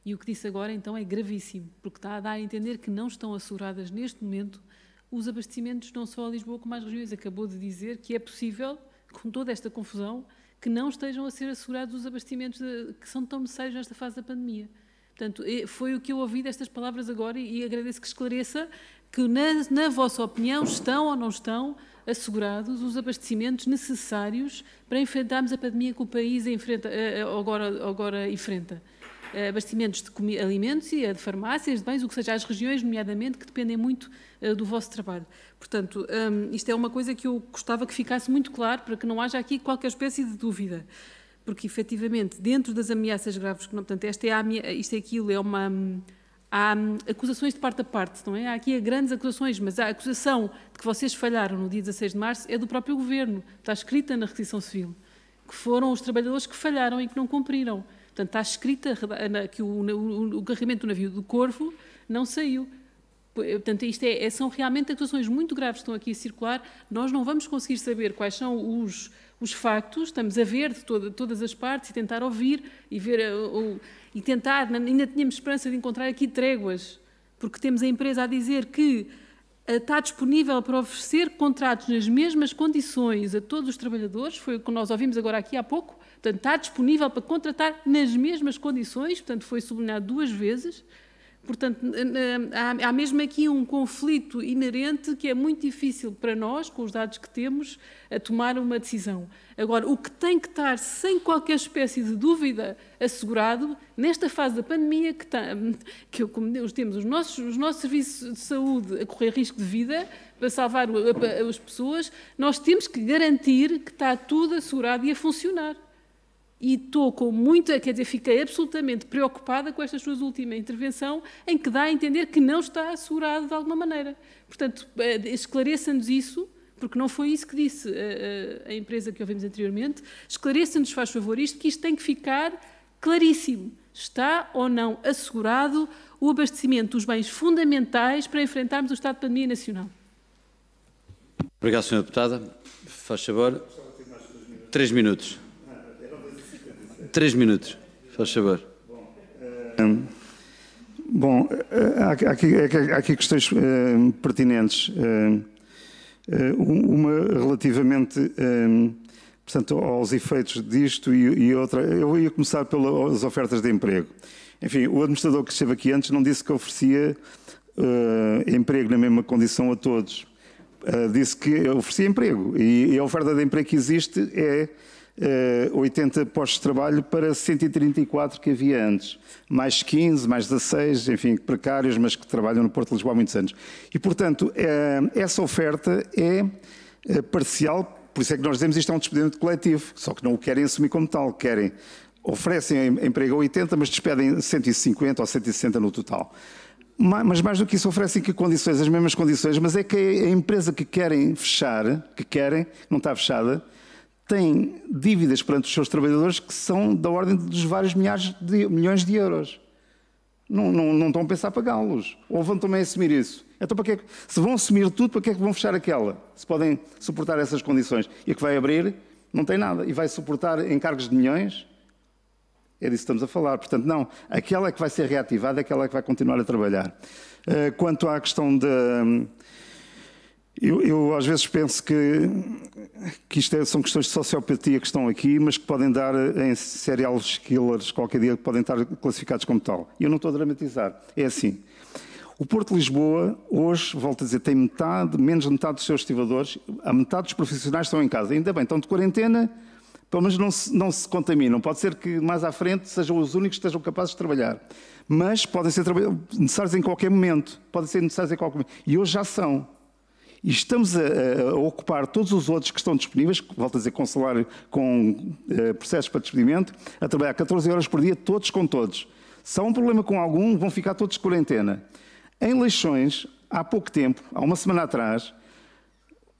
E o que disse agora então é gravíssimo, porque está a dar a entender que não estão asseguradas neste momento os abastecimentos não só a Lisboa como às regiões. Acabou de dizer que é possível, com toda esta confusão, que não estejam a ser assegurados os abastecimentos de, que são tão necessários nesta fase da pandemia. Portanto, é, foi o que eu ouvi destas palavras agora e agradeço que esclareça que, na, na vossa opinião, estão ou não estão assegurados os abastecimentos necessários para enfrentarmos a pandemia que o país enfrenta, eh, eh, agora, agora enfrenta. Eh, abastecimentos de alimentos e de farmácias, de bens, o que seja, às regiões, nomeadamente, que dependem muito do vosso trabalho. Portanto, hum, isto é uma coisa que eu gostava que ficasse muito claro, para que não haja aqui qualquer espécie de dúvida. Porque, efetivamente, dentro das ameaças graves, portanto, esta é a, isto é aquilo, é uma hum, há hum, acusações de parte a parte, não é? Há aqui grandes acusações, mas a acusação de que vocês falharam no dia 16 de março é do próprio governo, está escrita na requisição civil, que foram os trabalhadores que falharam e que não cumpriram. Portanto, está escrita que o, o, o carregamento do navio do Corvo não saiu. Portanto, isto é, é, são realmente acusações muito graves que estão aqui a circular. Nós não vamos conseguir saber quais são os os factos, estamos a ver de toda, todas as partes e tentar ouvir e ver eh, ou, e tentar, ainda tínhamos esperança de encontrar aqui tréguas, porque temos a empresa a dizer que eh, está disponível para oferecer contratos nas mesmas condições a todos os trabalhadores, foi o que nós ouvimos agora aqui há pouco, portanto, está disponível para contratar nas mesmas condições, portanto, foi sublinhado duas vezes, Portanto, há, mesmo aqui um conflito inerente que é muito difícil para nós, com os dados que temos, a tomar uma decisão. Agora, o que tem que estar, sem qualquer espécie de dúvida, assegurado, nesta fase da pandemia, que, tam, tá, que como temos os nossos, os nossos serviços de saúde a correr risco de vida, para salvar as pessoas, nós temos que garantir que está tudo assegurado e a funcionar e estou com muita, quer dizer, fiquei absolutamente preocupada com esta sua última intervenção, em que dá a entender que não está assegurado de alguma maneira. Portanto, eh, esclareça-nos isso, porque não foi isso que disse eh, eh, a, empresa que ouvimos anteriormente. Esclareça-nos, faz favor, isto, que isto tem que ficar claríssimo. Está ou não assegurado o abastecimento dos bens fundamentais para enfrentarmos o estado de pandemia nacional? Obrigado, Sra. Deputada. Faz favor. Três minutos. Três minutos, faz favor. Bom, eh, bom eh, há, aqui, é há aqui questões uh, pertinentes. Uh, uma relativamente, uh, portanto, aos efeitos disto e, e outra. Eu ia começar pelas ofertas de emprego. Enfim, o administrador que esteve aqui antes não disse que oferecia emprego na mesma condição a todos. disse que oferecia emprego. E, e a oferta de emprego que existe é 80 eh, postos de trabalho para 134 que havia antes, mais 15, mais 16, enfim, precários, mas que trabalham no Porto de Lisboa há muitos anos. E, portanto, eh, essa oferta é eh, parcial, por isso é que nós dizemos isto é um despedimento coletivo, só que não o querem assumir como tal, querem, oferecem emprego a 80, mas despedem 150 ou 160 no total. Mas mais do que isso, oferecem que condições, as mesmas condições, mas é que a empresa que querem fechar, que querem, não está fechada, têm dívidas perante os seus trabalhadores que são da ordem dos vários milhares de, milhões de euros. Não, não, não estão a pensar pagá-los. Ou vão também assumir isso. Então, para que é que, se vão assumir tudo, para que é que vão fechar aquela? Se podem suportar essas condições. E a que vai abrir não tem nada. E vai suportar encargos de milhões? É disso que estamos a falar. Portanto, não. Aquela é que vai ser reativada é aquela que vai continuar a trabalhar. Eh, quanto à questão de, eu, eu, às vezes penso que, que isto é, são questões de sociopatia que estão aqui, mas que podem dar em serial killers qualquer dia, podem estar classificados como tal. Eu não estou a dramatizar. É assim. O Porto de Lisboa, hoje, volto a dizer, tem metade, menos de metade dos seus estivadores, a metade dos profissionais estão em casa. Ainda bem, estão de quarentena, pelo menos não se, não se contaminam. Pode ser que mais à frente sejam os únicos que estejam capazes de trabalhar. Mas podem ser necessários em qualquer momento. Podem ser necessários em qualquer momento. E hoje já são e estamos a, a, ocupar todos os outros que estão disponíveis, volto a dizer, com salário, com eh, processos para despedimento, a trabalhar 14 horas por dia, todos com todos. Se há um problema com algum, vão ficar todos de quarentena. Em Leixões, há pouco tempo, há uma semana atrás,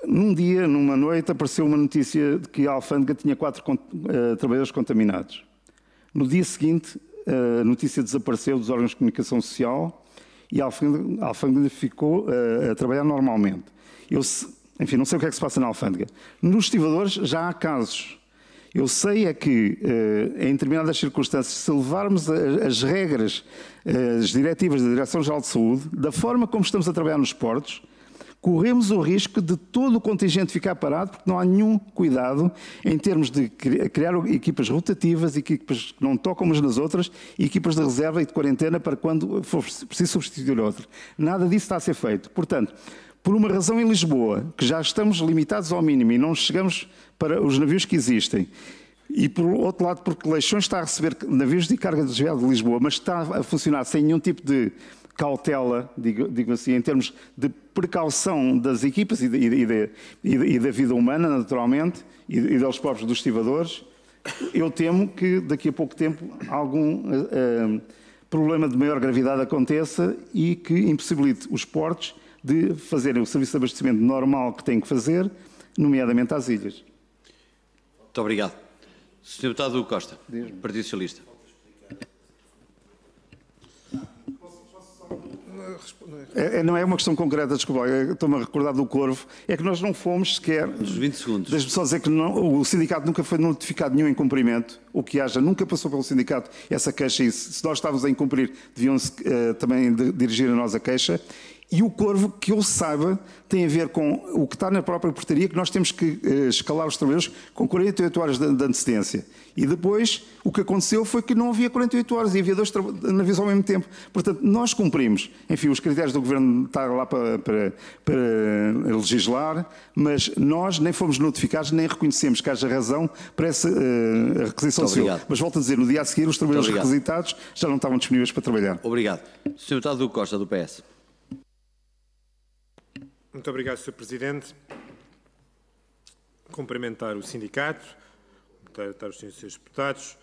num dia, numa noite, apareceu uma notícia de que a alfândega tinha quatro uh, trabalhadores contaminados. No dia seguinte, uh, a notícia desapareceu dos órgãos de comunicação social e a alfândega, a alfândega ficou uh, a trabalhar normalmente. Eu, enfim, não sei o que é que se passa na alfândega. Nos estivadores já há casos. Eu sei é que, eh, em determinadas circunstâncias, se levarmos as regras, eh, as diretivas da Direção-Geral de Saúde, da forma como estamos a trabalhar nos portos, corremos o risco de todo o contingente ficar parado, porque não há nenhum cuidado em termos de criar equipas rotativas, equipas que não tocam umas nas outras, equipas de reserva e de quarentena para quando for preciso substituir outro. Nada disso está a ser feito. Portanto, por uma razão em Lisboa, que já estamos limitados ao mínimo e não chegamos para os navios que existem, e por outro lado, porque Leixões está a receber navios de carga desviada de Lisboa, mas está a funcionar sem nenhum tipo de cautela, digo, digo assim, em termos de precaução das equipas e, de, e, de, e, de, e da vida humana, naturalmente, e, e dos próprios dos estivadores, eu temo que daqui a pouco tempo algum uh, problema de maior gravidade aconteça e que impossibilite os portos de fazerem o serviço de abastecimento normal que têm que fazer, nomeadamente às ilhas. Muito obrigado. Sr. Deputado Costa, Partido Socialista. É, é, não é uma questão concreta, desculpa, é, estou-me a recordar do Corvo, é que nós não fomos sequer... Nos 20 segundos. Deixe-me só dizer que não, o sindicato nunca foi notificado nenhum incumprimento, o que haja nunca passou pelo sindicato essa queixa e se nós estávamos a incumprir deviam-se uh, também de, dirigir a nós a queixa e o corvo, que eu saiba, tem a ver com o que está na própria portaria, que nós temos que eh, escalar os trabalhadores com 48 horas de, antecedência. E depois, o que aconteceu foi que não havia 48 horas e havia dois navios ao mesmo tempo. Portanto, nós cumprimos. Enfim, os critérios do governo estão lá para, para, para legislar, mas nós nem fomos notificados, nem reconhecemos que haja razão para essa uh, requisição civil. Mas volto a dizer, no dia a seguir, os trabalhadores requisitados já não estavam disponíveis para trabalhar. Obrigado. Sr. Deputado Costa, do PS. Muito obrigado, Sr. Presidente. Cumprimentar o sindicato, cumprimentar os senhores deputados.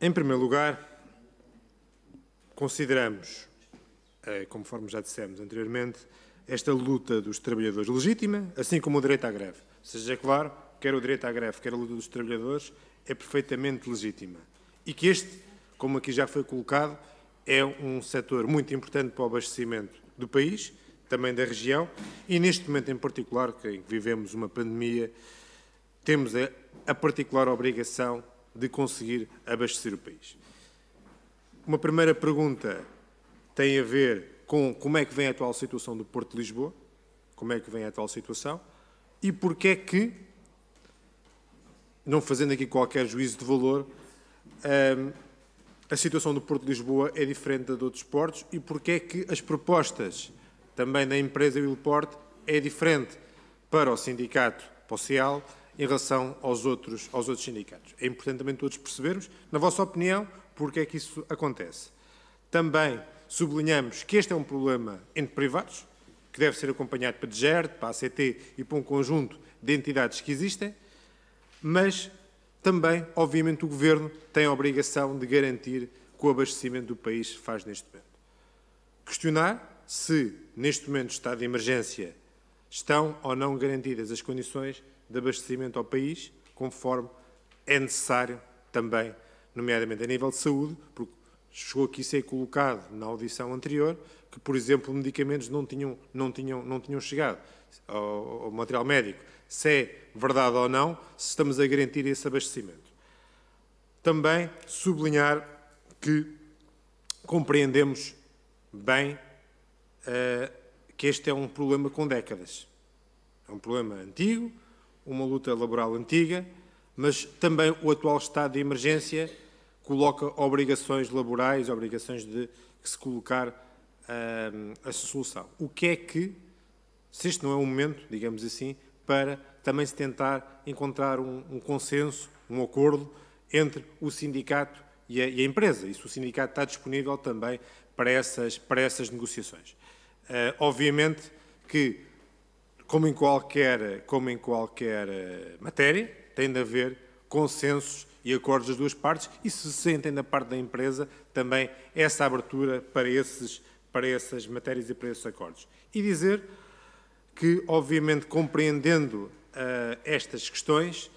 Em primeiro lugar, consideramos, eh, conforme já dissemos anteriormente, esta luta dos trabalhadores legítima, assim como o direito à greve. Seja claro, quer o direito à greve, quer a luta dos trabalhadores, é perfeitamente legítima. E que este, como aqui já foi colocado, é um setor muito importante para o abastecimento do país também da região e neste momento em particular, que vivemos uma pandemia, temos a, a particular obrigação de conseguir abastecer o país. Uma primeira pergunta tem a ver com como é que vem a atual situação do Porto de Lisboa, como é que vem a atual situação e porquê é que, não fazendo aqui qualquer juízo de valor, hum, a situação do Porto de Lisboa é diferente da de outros portos e porquê é que as propostas também da empresa Wilport é diferente para o sindicato, para em relação aos outros, aos outros sindicatos. É importante também todos percebermos, na vossa opinião, porque é que isso acontece. Também sublinhamos que este é um problema entre privados, que deve ser acompanhado para a DGERD, para a ACT e para um conjunto de entidades que existem, mas também, obviamente, o Governo tem a obrigação de garantir que o abastecimento do país faz neste momento. Questionar se, neste momento de estado de emergência, estão ou não garantidas as condições de abastecimento ao país, conforme é necessário também, nomeadamente a nível de saúde, porque chegou aqui a ser colocado na audição anterior que, por exemplo, medicamentos não tinham, não tinham, não tinham chegado ao, ao material médico. Se é verdade ou não, se estamos a garantir esse abastecimento. Também sublinhar que compreendemos bem eh, que este é um problema com décadas. É um problema antigo, uma luta laboral antiga, mas também o atual estado de emergência coloca obrigações laborais, obrigações de se colocar uh, a solução. O que é que, se este não é o momento, digamos assim, para também se tentar encontrar um, um consenso, um acordo entre o sindicato e a, e a, empresa, e se o sindicato está disponível também para essas, para essas negociações. Eh, obviamente que, como em qualquer, como em qualquer eh, matéria, tem de haver consensos e acordos das duas partes e se sentem da parte da empresa também essa abertura para, esses, para essas matérias e para esses acordos. E dizer que, obviamente, compreendendo uh, estas questões,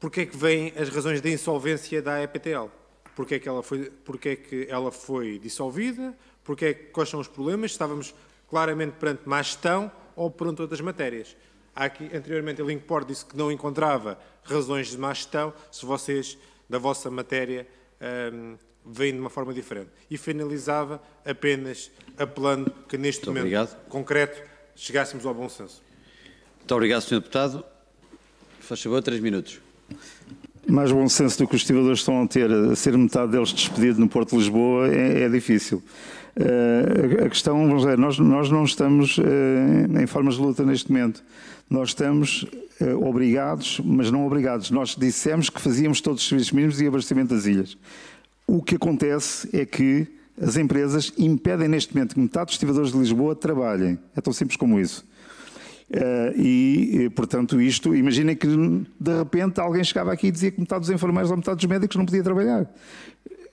porque é que vêm as razões da insolvência da EPTL? Porque é que ela foi, porque é que ela foi dissolvida? porque é, quais são os problemas, estávamos claramente perante má gestão ou perante outras matérias. Aqui, anteriormente, a Linkport disse que não encontrava razões de má gestão se vocês, da vossa matéria, um, vêm de uma forma diferente. E finalizava apenas apelando que, neste Muito momento obrigado. concreto, chegássemos ao bom senso. Muito obrigado, Sr. Deputado. Faz favor, três minutos mais bom senso do que os estivadores estão a ter, ser metade deles despedido no Porto de Lisboa é, é difícil. Uh, a questão, vamos dizer, nós, nós não estamos uh, em formas de luta neste momento. Nós estamos uh, obrigados, mas não obrigados. Nós dissemos que fazíamos todos os serviços mínimos e abastecimento das ilhas. O que acontece é que as empresas impedem neste momento que metade dos estivadores de Lisboa trabalhem. É tão simples como isso. Uh, e, e, portanto, isto, imaginem que de repente alguém chegava aqui e dizia que metade dos enfermeiros ou metade dos médicos não podia trabalhar.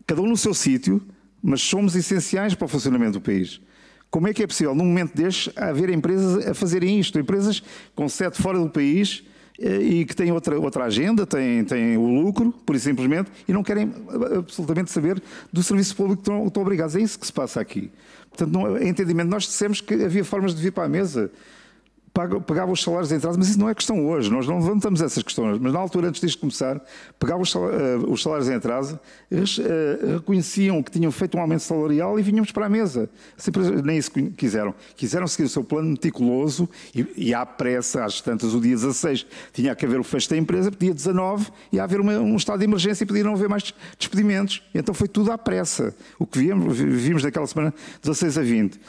Cada um no seu sítio, mas somos essenciais para o funcionamento do país. Como é que é possível, num momento deste, haver empresas a fazerem isto? Empresas com sede fora do país eh, e que têm outra, outra agenda, têm, têm o lucro, por e simplesmente, e não querem eh, absolutamente saber do serviço público que estão, estão obrigados. É isso que se passa aqui. Portanto, não, entendimento, nós dissemos que havia formas de vir para a mesa pagava os salários de entrada, mas isso não é questão hoje, nós não levantamos essas questões, mas na altura, antes disto começar, pagava eh, os salários em atraso, eh, reconheciam que tinham feito um aumento salarial e vinhamos para a mesa. Sempre, nem isso quiseram. Quiseram seguir o seu plano meticuloso e, e à pressa, às tantas, o dia 16 tinha que haver o fecho da empresa, dia 19 ia haver uma, um estado de emergência e podiam não haver mais despedimentos. Então foi tudo à pressa. O que vimos, vimos naquela semana, 16 a 20.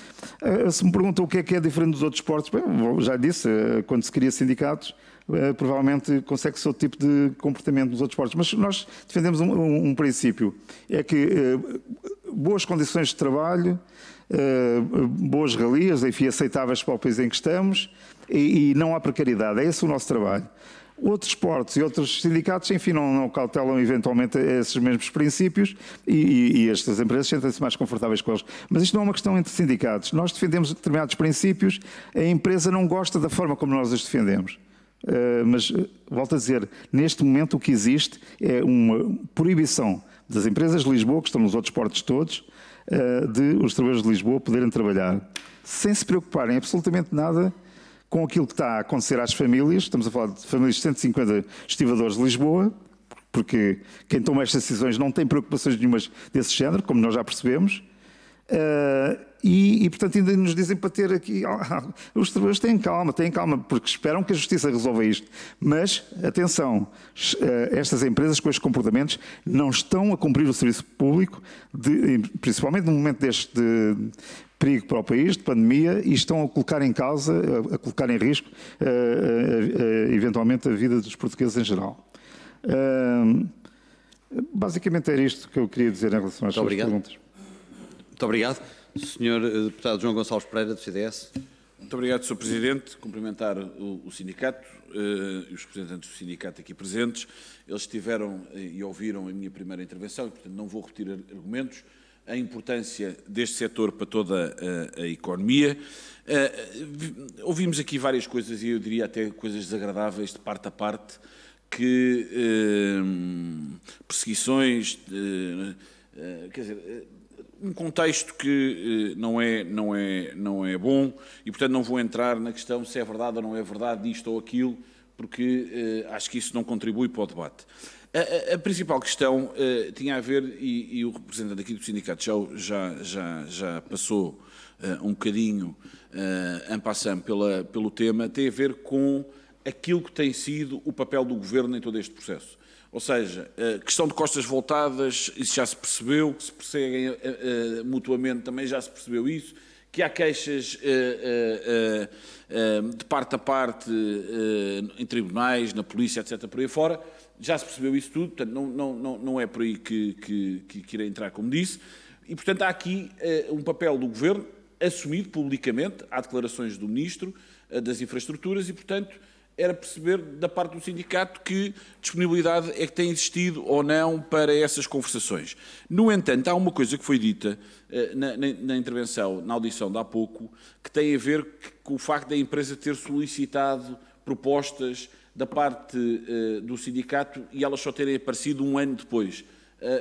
Eh, se me perguntam o que é que é diferente dos outros esportes, bem, já disse, eh, quando se cria sindicatos, eh, provavelmente consegue-se outro tipo de comportamento nos outros esportes. Mas nós defendemos um, um, um princípio, é que eh, boas condições de trabalho, boas regalias, enfim, aceitáveis para o país em que estamos, e, e não há precariedade. É esse o nosso trabalho. Outros esportes e outros sindicatos, enfim, não, não cautelam eventualmente esses mesmos princípios e, e, e estas empresas sentem-se mais confortáveis com eles. Mas isto não é uma questão entre sindicatos. Nós defendemos determinados princípios, a empresa não gosta da forma como nós os defendemos. Uh, mas, eh, volto a dizer, neste momento o que existe é uma proibição das empresas de Lisboa, que estão nos outros portos todos, uh, de os trabalhadores de Lisboa poderem trabalhar sem se preocuparem absolutamente nada com aquilo que está a acontecer às famílias, estamos a falar de famílias de 150 estivadores de Lisboa, porque quem toma estas decisões não tem preocupações nenhumas desse género, como nós já percebemos, uh, e, e, portanto ainda nos dizem para ter aqui, ah, ah, os trabalhadores têm calma, têm calma, porque esperam que a justiça resolva isto. Mas, atenção, estas empresas com estes comportamentos não estão a cumprir o serviço público, de, principalmente no momento deste de perigo para o país, de pandemia, e estão a colocar em causa, a colocar em risco, eh, eh, eh, eventualmente, a vida dos portugueses em geral. Basicamente era isto que eu queria dizer em relação às Muito suas obrigado. perguntas. Muito obrigado. Senhor Deputado João Gonçalves Pereira, do CDS. Muito obrigado, Sr. Presidente. Cumprimentar o, Sindicato e os representantes do Sindicato aqui presentes. Eles tiveram e ouviram a minha primeira intervenção, e, portanto, não vou repetir argumentos a importância deste setor para toda a, a economia. Uh, ouvimos aqui várias coisas, e eu diria até coisas desagradáveis, de parte a parte, que uh, perseguições, uh, quer dizer, eh, um contexto que não é, não, é, não é bom, e portanto não vou entrar na questão se é verdade ou não é verdade isto ou aquilo, porque acho que isso não contribui para o debate. A, a, a principal questão uh, tinha a ver, e, e, o representante aqui do sindicato já, já, já passou uh, um bocadinho uh, en passant pela, pelo tema, tem a ver com aquilo que tem sido o papel do Governo em todo este processo. Ou seja, questão de costas voltadas, isso já se percebeu, que se perseguem mutuamente também já se percebeu isso, que há queixas de parte a parte em tribunais, na polícia, etc., por aí fora já se percebeu isso tudo, portanto, não, não, não, não é por aí que, que, que, que irei entrar, como disse. E, portanto, há aqui uh, um papel do Governo assumido publicamente, há declarações do Ministro uh, das Infraestruturas e, portanto, era perceber da parte do sindicato que disponibilidade é que tem existido ou não para essas conversações. No entanto, há uma coisa que foi dita uh, na, na, intervenção, na audição de há pouco, que tem a ver com o facto da empresa ter solicitado propostas da parte uh, do sindicato e elas só terem aparecido um ano depois.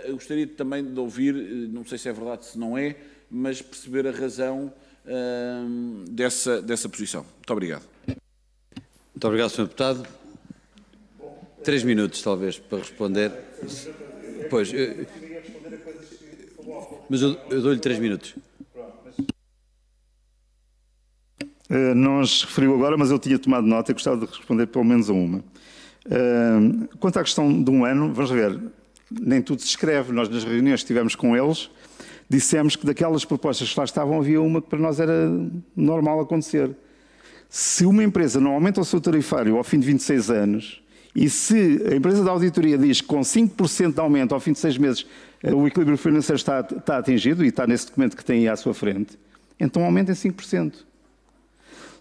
Uh, gostaria também de ouvir, eh, não sei se é verdade, se não é, mas perceber a razão uh, dessa, dessa posição. Muito obrigado. Muito obrigado, Sr. Deputado. Três minutos, talvez, para responder. Pois. Eu, mas eu, eu dou-lhe três minutos. Eh, não as referiu agora, mas eu tinha tomado nota e gostava de responder pelo menos a uma. Eh, quanto à questão de um ano, vamos ver, nem tudo se escreve. Nós, nas reuniões que tivemos com eles, dissemos que daquelas propostas que lá estavam, havia uma que para nós era normal acontecer. Se uma empresa não aumenta o seu tarifário ao fim de 26 anos, e se a empresa da auditoria diz que com 5% de aumento ao fim de 6 meses eh, o equilíbrio financeiro está, está atingido, e está nesse documento que tem aí à sua frente, então aumentem 5%.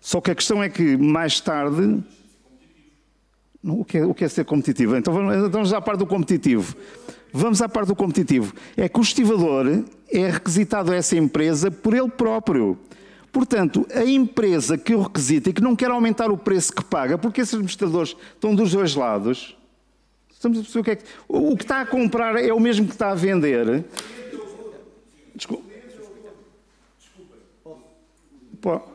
Só que a questão é que mais tarde. O que, é, o que é ser competitivo? Então vamos, então vamos à parte do competitivo. Vamos à parte do competitivo. É que o estivador é requisitado a essa empresa por ele próprio. Portanto, a empresa que o requisita e que não quer aumentar o preço que paga, porque esses administradores estão dos dois lados, estamos a perceber o que é que. O que está a comprar é o mesmo que está a vender. Desculpa. Desculpa.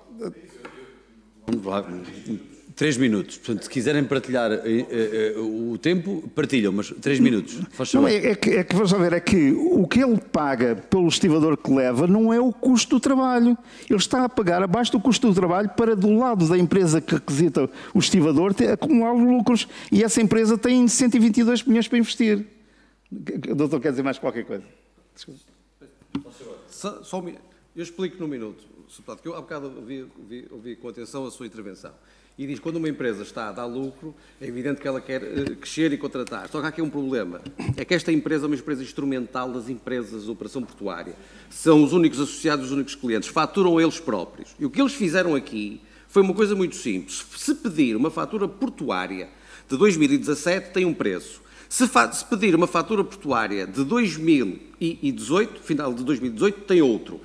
Três minutos. Portanto, se quiserem partilhar eh, eh, eh, o tempo, partilham, mas três minutos. Faz não, é, é, que, é que, vamos ver, é que o que ele paga pelo estivador que leva não é o custo do trabalho. Ele está a pagar abaixo do custo do trabalho para, do lado da empresa que requisita o estivador, ter, acumular lucros. E essa empresa tem 122 milhões para investir. O doutor quer dizer mais qualquer coisa? Desculpa. Só, só, eu explico num minuto deputado, que eu há bocado ouvi, ouvi, ouvi, com atenção a sua intervenção, e diz quando uma empresa está a dar lucro, é evidente que ela quer eh, crescer e contratar. Só que há aqui um problema, é que esta empresa é uma empresa instrumental das empresas de operação portuária. São os únicos associados, os únicos clientes, faturam eles próprios. E o que eles fizeram aqui foi uma coisa muito simples. Se pedir uma fatura portuária de 2017, tem um preço. Se, se, pedir uma fatura portuária de 2018, final de 2018, tem outro.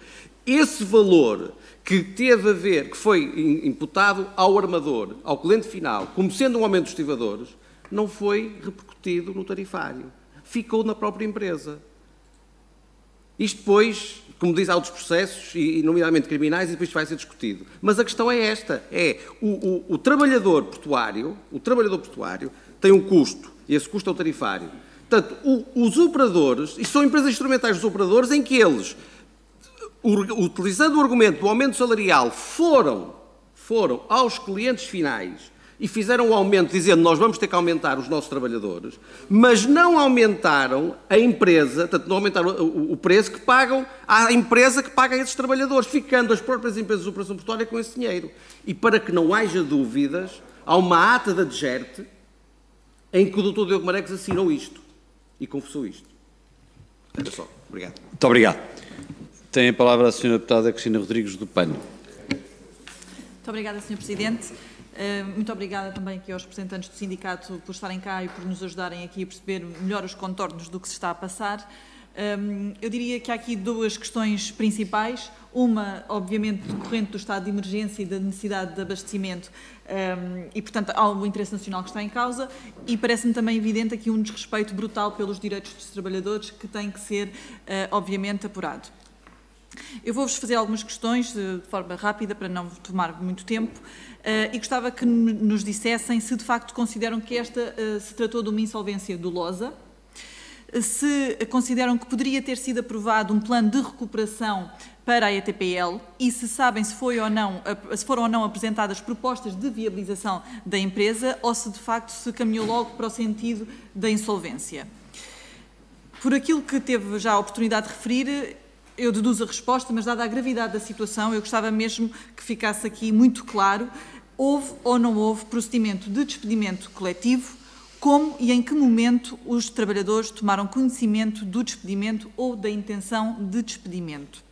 Esse valor que teve a ver, que foi imputado ao armador, ao cliente final, como sendo um aumento dos estivadores, não foi repercutido no tarifário. Ficou na própria empresa. Isto, depois, como diz, há outros processos, e, nomeadamente criminais, e depois vai ser discutido. Mas a questão é esta: é o, o, o trabalhador portuário, o trabalhador portuário tem um custo, e esse custo é o tarifário. Portanto, o, os operadores, e são empresas instrumentais dos operadores, em que eles utilizando o argumento do aumento salarial, foram, foram aos clientes finais e fizeram o um aumento dizendo nós vamos ter que aumentar os nossos trabalhadores, mas não aumentaram a empresa, portanto, não aumentaram o preço que pagam à empresa que paga esses trabalhadores, ficando as próprias empresas de operação portuária com esse dinheiro. E para que não haja dúvidas, há uma ata da DGERT em que o doutor Diogo Marex assinou isto e confessou isto. Olha só. Obrigado. Muito obrigado. Tem a palavra a Sra. Deputada Cristina Rodrigues do PAN. Muito obrigada, Sr. Presidente. Eh, muito obrigada também aqui aos representantes do sindicato por estarem cá e por nos ajudarem aqui a perceber melhor os contornos do que se está a passar. Eh, eu diria que há aqui duas questões principais. Uma, obviamente, decorrente do estado de emergência e da necessidade de abastecimento, eh, e, portanto, há o interesse nacional que está em causa, e parece-me também evidente aqui um desrespeito brutal pelos direitos dos trabalhadores que tem que ser, obviamente, apurado. Eu vou-vos fazer algumas questões eh, de forma rápida para não tomar muito tempo eh, e gostava que nos dissessem se de facto consideram que esta eh, se tratou de uma insolvência dolosa, se consideram que poderia ter sido aprovado um plano de recuperação para a ETPL e se sabem se, foi ou não, se foram ou não apresentadas propostas de viabilização da empresa ou se de facto se caminhou logo para o sentido da insolvência. Por aquilo que teve já a oportunidade de referir, eu deduzo a resposta, mas dada a gravidade da situação, eu gostava mesmo que ficasse aqui muito claro: houve ou não houve procedimento de despedimento coletivo? Como e em que momento os trabalhadores tomaram conhecimento do despedimento ou da intenção de despedimento?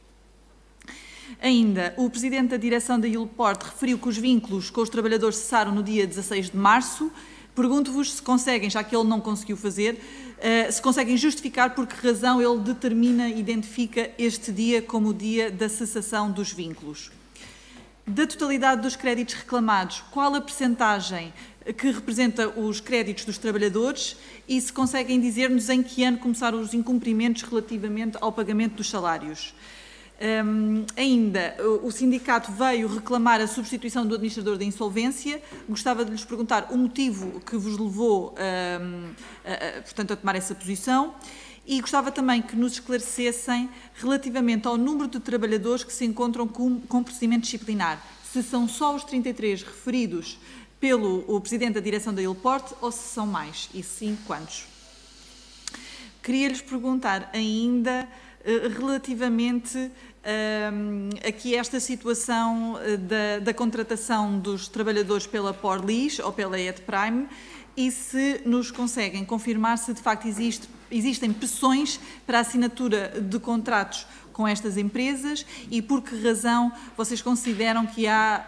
Ainda, o presidente da direção da Ilport referiu que os vínculos com os trabalhadores cessaram no dia 16 de março. Pergunto-vos se conseguem, já que ele não conseguiu fazer, eh, se conseguem justificar por que razão ele determina e identifica este dia como o dia da cessação dos vínculos. Da totalidade dos créditos reclamados, qual a percentagem que representa os créditos dos trabalhadores e se conseguem dizer-nos em que ano começaram os incumprimentos relativamente ao pagamento dos salários? Um, ainda, o sindicato veio reclamar a substituição do administrador da insolvência. Gostava de lhes perguntar o motivo que vos levou, um, a, a, portanto, a tomar essa posição. E gostava também que nos esclarecessem relativamente ao número de trabalhadores que se encontram com, com procedimento disciplinar. Se são só os 33 referidos pelo o Presidente da Direção da Ilporte ou se são mais, e sim quantos. Queria-lhes perguntar ainda eh, relativamente um, eh, aqui esta situação eh, da, da, contratação dos trabalhadores pela Porlis ou pela Ed Prime e se nos conseguem confirmar se de facto existe, existem pressões para a assinatura de contratos com estas empresas e por que razão vocês consideram que há,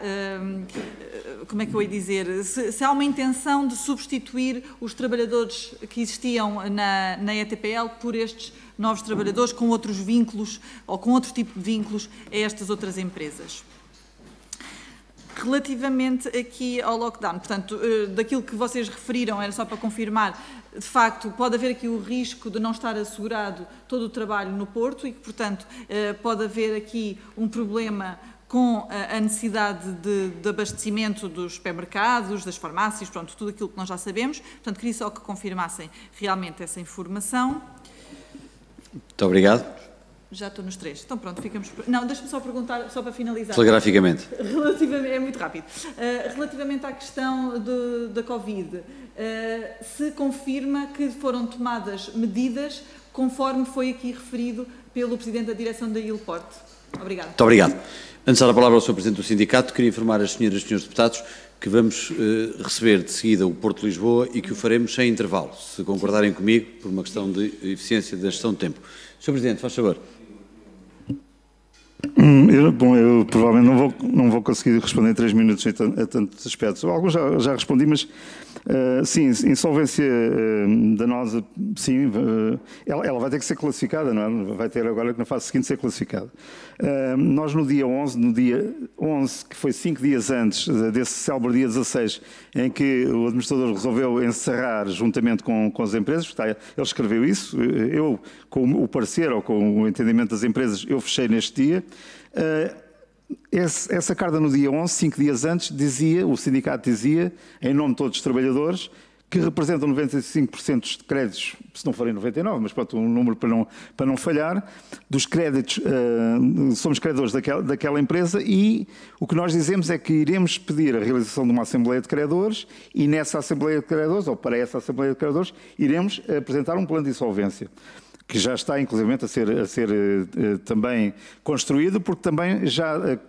como é que eu ia dizer, se, se, há uma intenção de substituir os trabalhadores que existiam na, na ETPL por estes novos trabalhadores com outros vínculos ou com outro tipo de vínculos a estas outras empresas relativamente aqui ao lockdown, portanto, eh, daquilo que vocês referiram, era só para confirmar, de facto, pode haver aqui o risco de não estar assegurado todo o trabalho no Porto e que, portanto, eh, pode haver aqui um problema com a necessidade de, de abastecimento dos supermercados, das farmácias, pronto, tudo aquilo que nós já sabemos. Portanto, queria só que confirmassem realmente essa informação. Muito obrigado. Já estou nos três. Então pronto, ficamos. Não, deixa-me só perguntar, só para finalizar. Telegraficamente. Relativamente, é muito rápido. Uh, relativamente à questão do, da Covid, uh, se confirma que foram tomadas medidas conforme foi aqui referido pelo Presidente da Direção da Ilport. Obrigada. Muito obrigado. Antes de dar a palavra ao Sr. Presidente do Sindicato, queria informar as senhoras e senhores deputados que vamos eh, receber de seguida o Porto de Lisboa e que o faremos sem intervalo, se concordarem comigo, por uma questão de eficiência da gestão de tempo. Sr. Presidente, faz favor. Hum, eu, bom, eu provavelmente não vou, não vou conseguir responder em três minutos a tantos aspectos. Alguns já, já respondi, mas eh, sim, insolvência uh, eh, danosa, sim, uh, ela, ela, vai ter que ser classificada, não é? Vai ter agora que na fase seguinte ser classificada. nós no dia 11, no dia 11, que foi cinco dias antes desse célebre dia 16, em que o administrador resolveu encerrar juntamente com, com as empresas, está, ele escreveu isso, eu, com o parecer ou com o entendimento das empresas, eu fechei neste dia. Uh, esse, essa carta no dia 11, cinco dias antes, dizia, o sindicato dizia, em nome de todos os trabalhadores, que representam 95% dos créditos, se não forem 99%, mas pronto, um número para não, para não falhar, dos créditos, uh, somos credores daquela, daquela empresa e o que nós dizemos é que iremos pedir a realização de uma Assembleia de Credores e nessa Assembleia de Credores, ou para essa Assembleia de Credores, iremos apresentar um plano de insolvência que já está inclusive a ser, a ser uh, também construído, porque também já uh,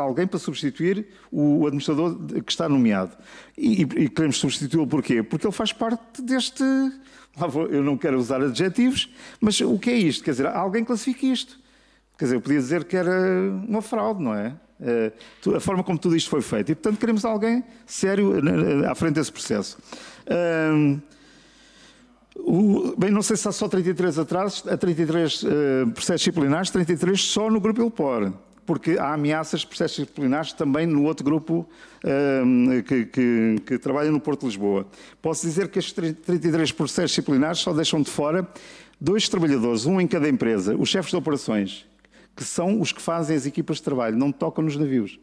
alguém para substituir o, administrador que está nomeado. E, e, queremos substituí-lo porquê? Porque ele faz parte deste... Eu não quero usar adjetivos, mas o que é isto? Quer dizer, alguém classifica isto. Quer dizer, eu podia dizer que era uma fraude, não é? a forma como tudo isto foi feito. E, portanto, queremos alguém sério à frente desse processo. O, bem, não sei se há só 33 atrasos, há 33 uh, eh, processos disciplinares, 33 só no grupo Ilpor, porque há ameaças de processos disciplinares também no outro grupo uh, que, que, que, trabalha no Porto de Lisboa. Posso dizer que estes 33 processos disciplinares só deixam de fora dois trabalhadores, um em cada empresa, os chefes de operações, que são os que fazem as equipas de trabalho, não tocam nos navios.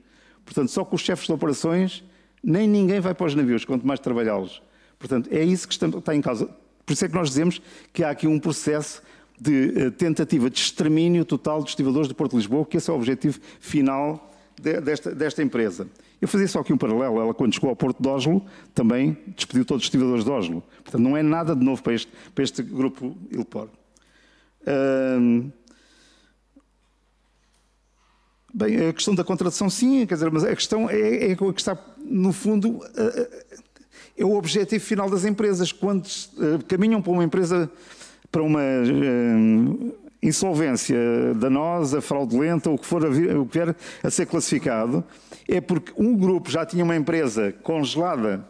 Portanto, só com os chefes de operações, nem ninguém vai para os navios, quanto mais trabalhá-los. Portanto, é isso que está em causa por isso é que nós dizemos que há aqui um processo de eh, tentativa de extermínio total dos estivadores do Porto de Lisboa, que esse é o objetivo final desta, desta empresa. Eu fazia só aqui um paralelo. Ela, quando chegou ao Porto de Oslo, também despediu todos os estivadores de Oslo. Portanto, não é nada de novo para este, para este grupo Ilpor. Hum... Bem, a questão da contradição, sim, quer dizer, mas a questão é, é que está, no fundo, é o objetivo final das empresas. Quando uh, caminham para uma empresa, para uma uh, insolvência danosa, fraudulenta, o que for a, vir, o que vier a ser classificado, é porque um grupo já tinha uma empresa congelada,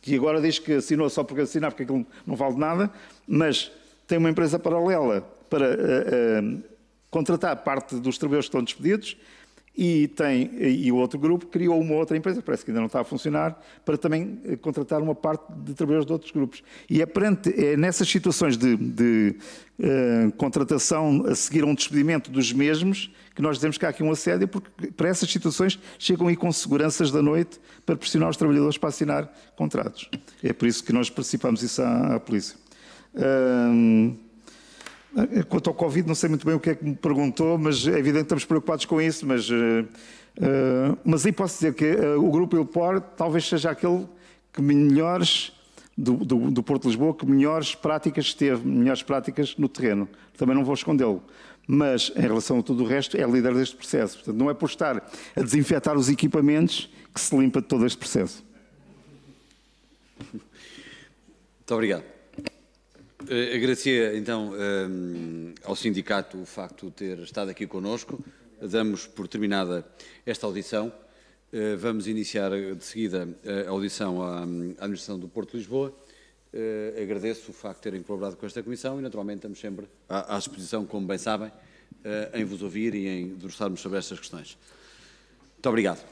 que agora diz que assinou só porque assinar, porque aquilo não vale nada, mas tem uma empresa paralela para uh, contratar parte dos trabalhadores que estão despedidos e, tem, e o outro grupo criou uma outra empresa, parece que ainda não está a funcionar, para também eh, contratar uma parte de trabalhadores de outros grupos. E é, perante, é nessas situações de, de uh, contratação a seguir a um despedimento dos mesmos que nós dizemos que há aqui um assédio, porque para essas situações chegam aí com seguranças da noite para pressionar os trabalhadores para assinar contratos. É por isso que nós participamos isso à, à polícia. Uh, ah, quanto ao Covid, não sei muito bem o que é que me perguntou, mas é evidente que estamos preocupados com isso, mas, uh, uh, mas aí posso dizer que uh, o grupo Ilpor talvez seja aquele que melhores, do, do, do, Porto de Lisboa, que melhores práticas teve, melhores práticas no terreno. Também não vou escondê-lo. Mas, em relação a tudo o resto, é líder deste processo. Portanto, não é por estar a desinfetar os equipamentos que se limpa de todo este processo. Muito obrigado. Eh, Agradecer então ehm, ao sindicato o facto de ter estado aqui conosco. Damos por terminada esta audição. Eh, vamos iniciar eh, de seguida a audição à Administração do Porto de Lisboa. Agradeço o facto de terem colaborado com esta Comissão e, naturalmente, estamos sempre à disposição, como bem sabem, em vos ouvir e em debruçarmos sobre estas questões. Muito obrigado.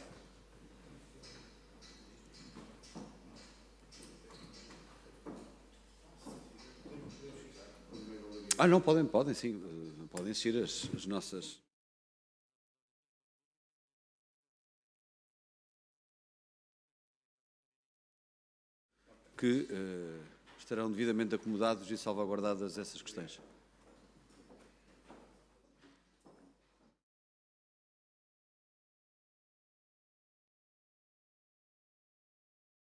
Ah, não, podem, podem, sim. Podem ser as, as nossas. Que uh, estarão devidamente acomodados e salvaguardadas essas questões.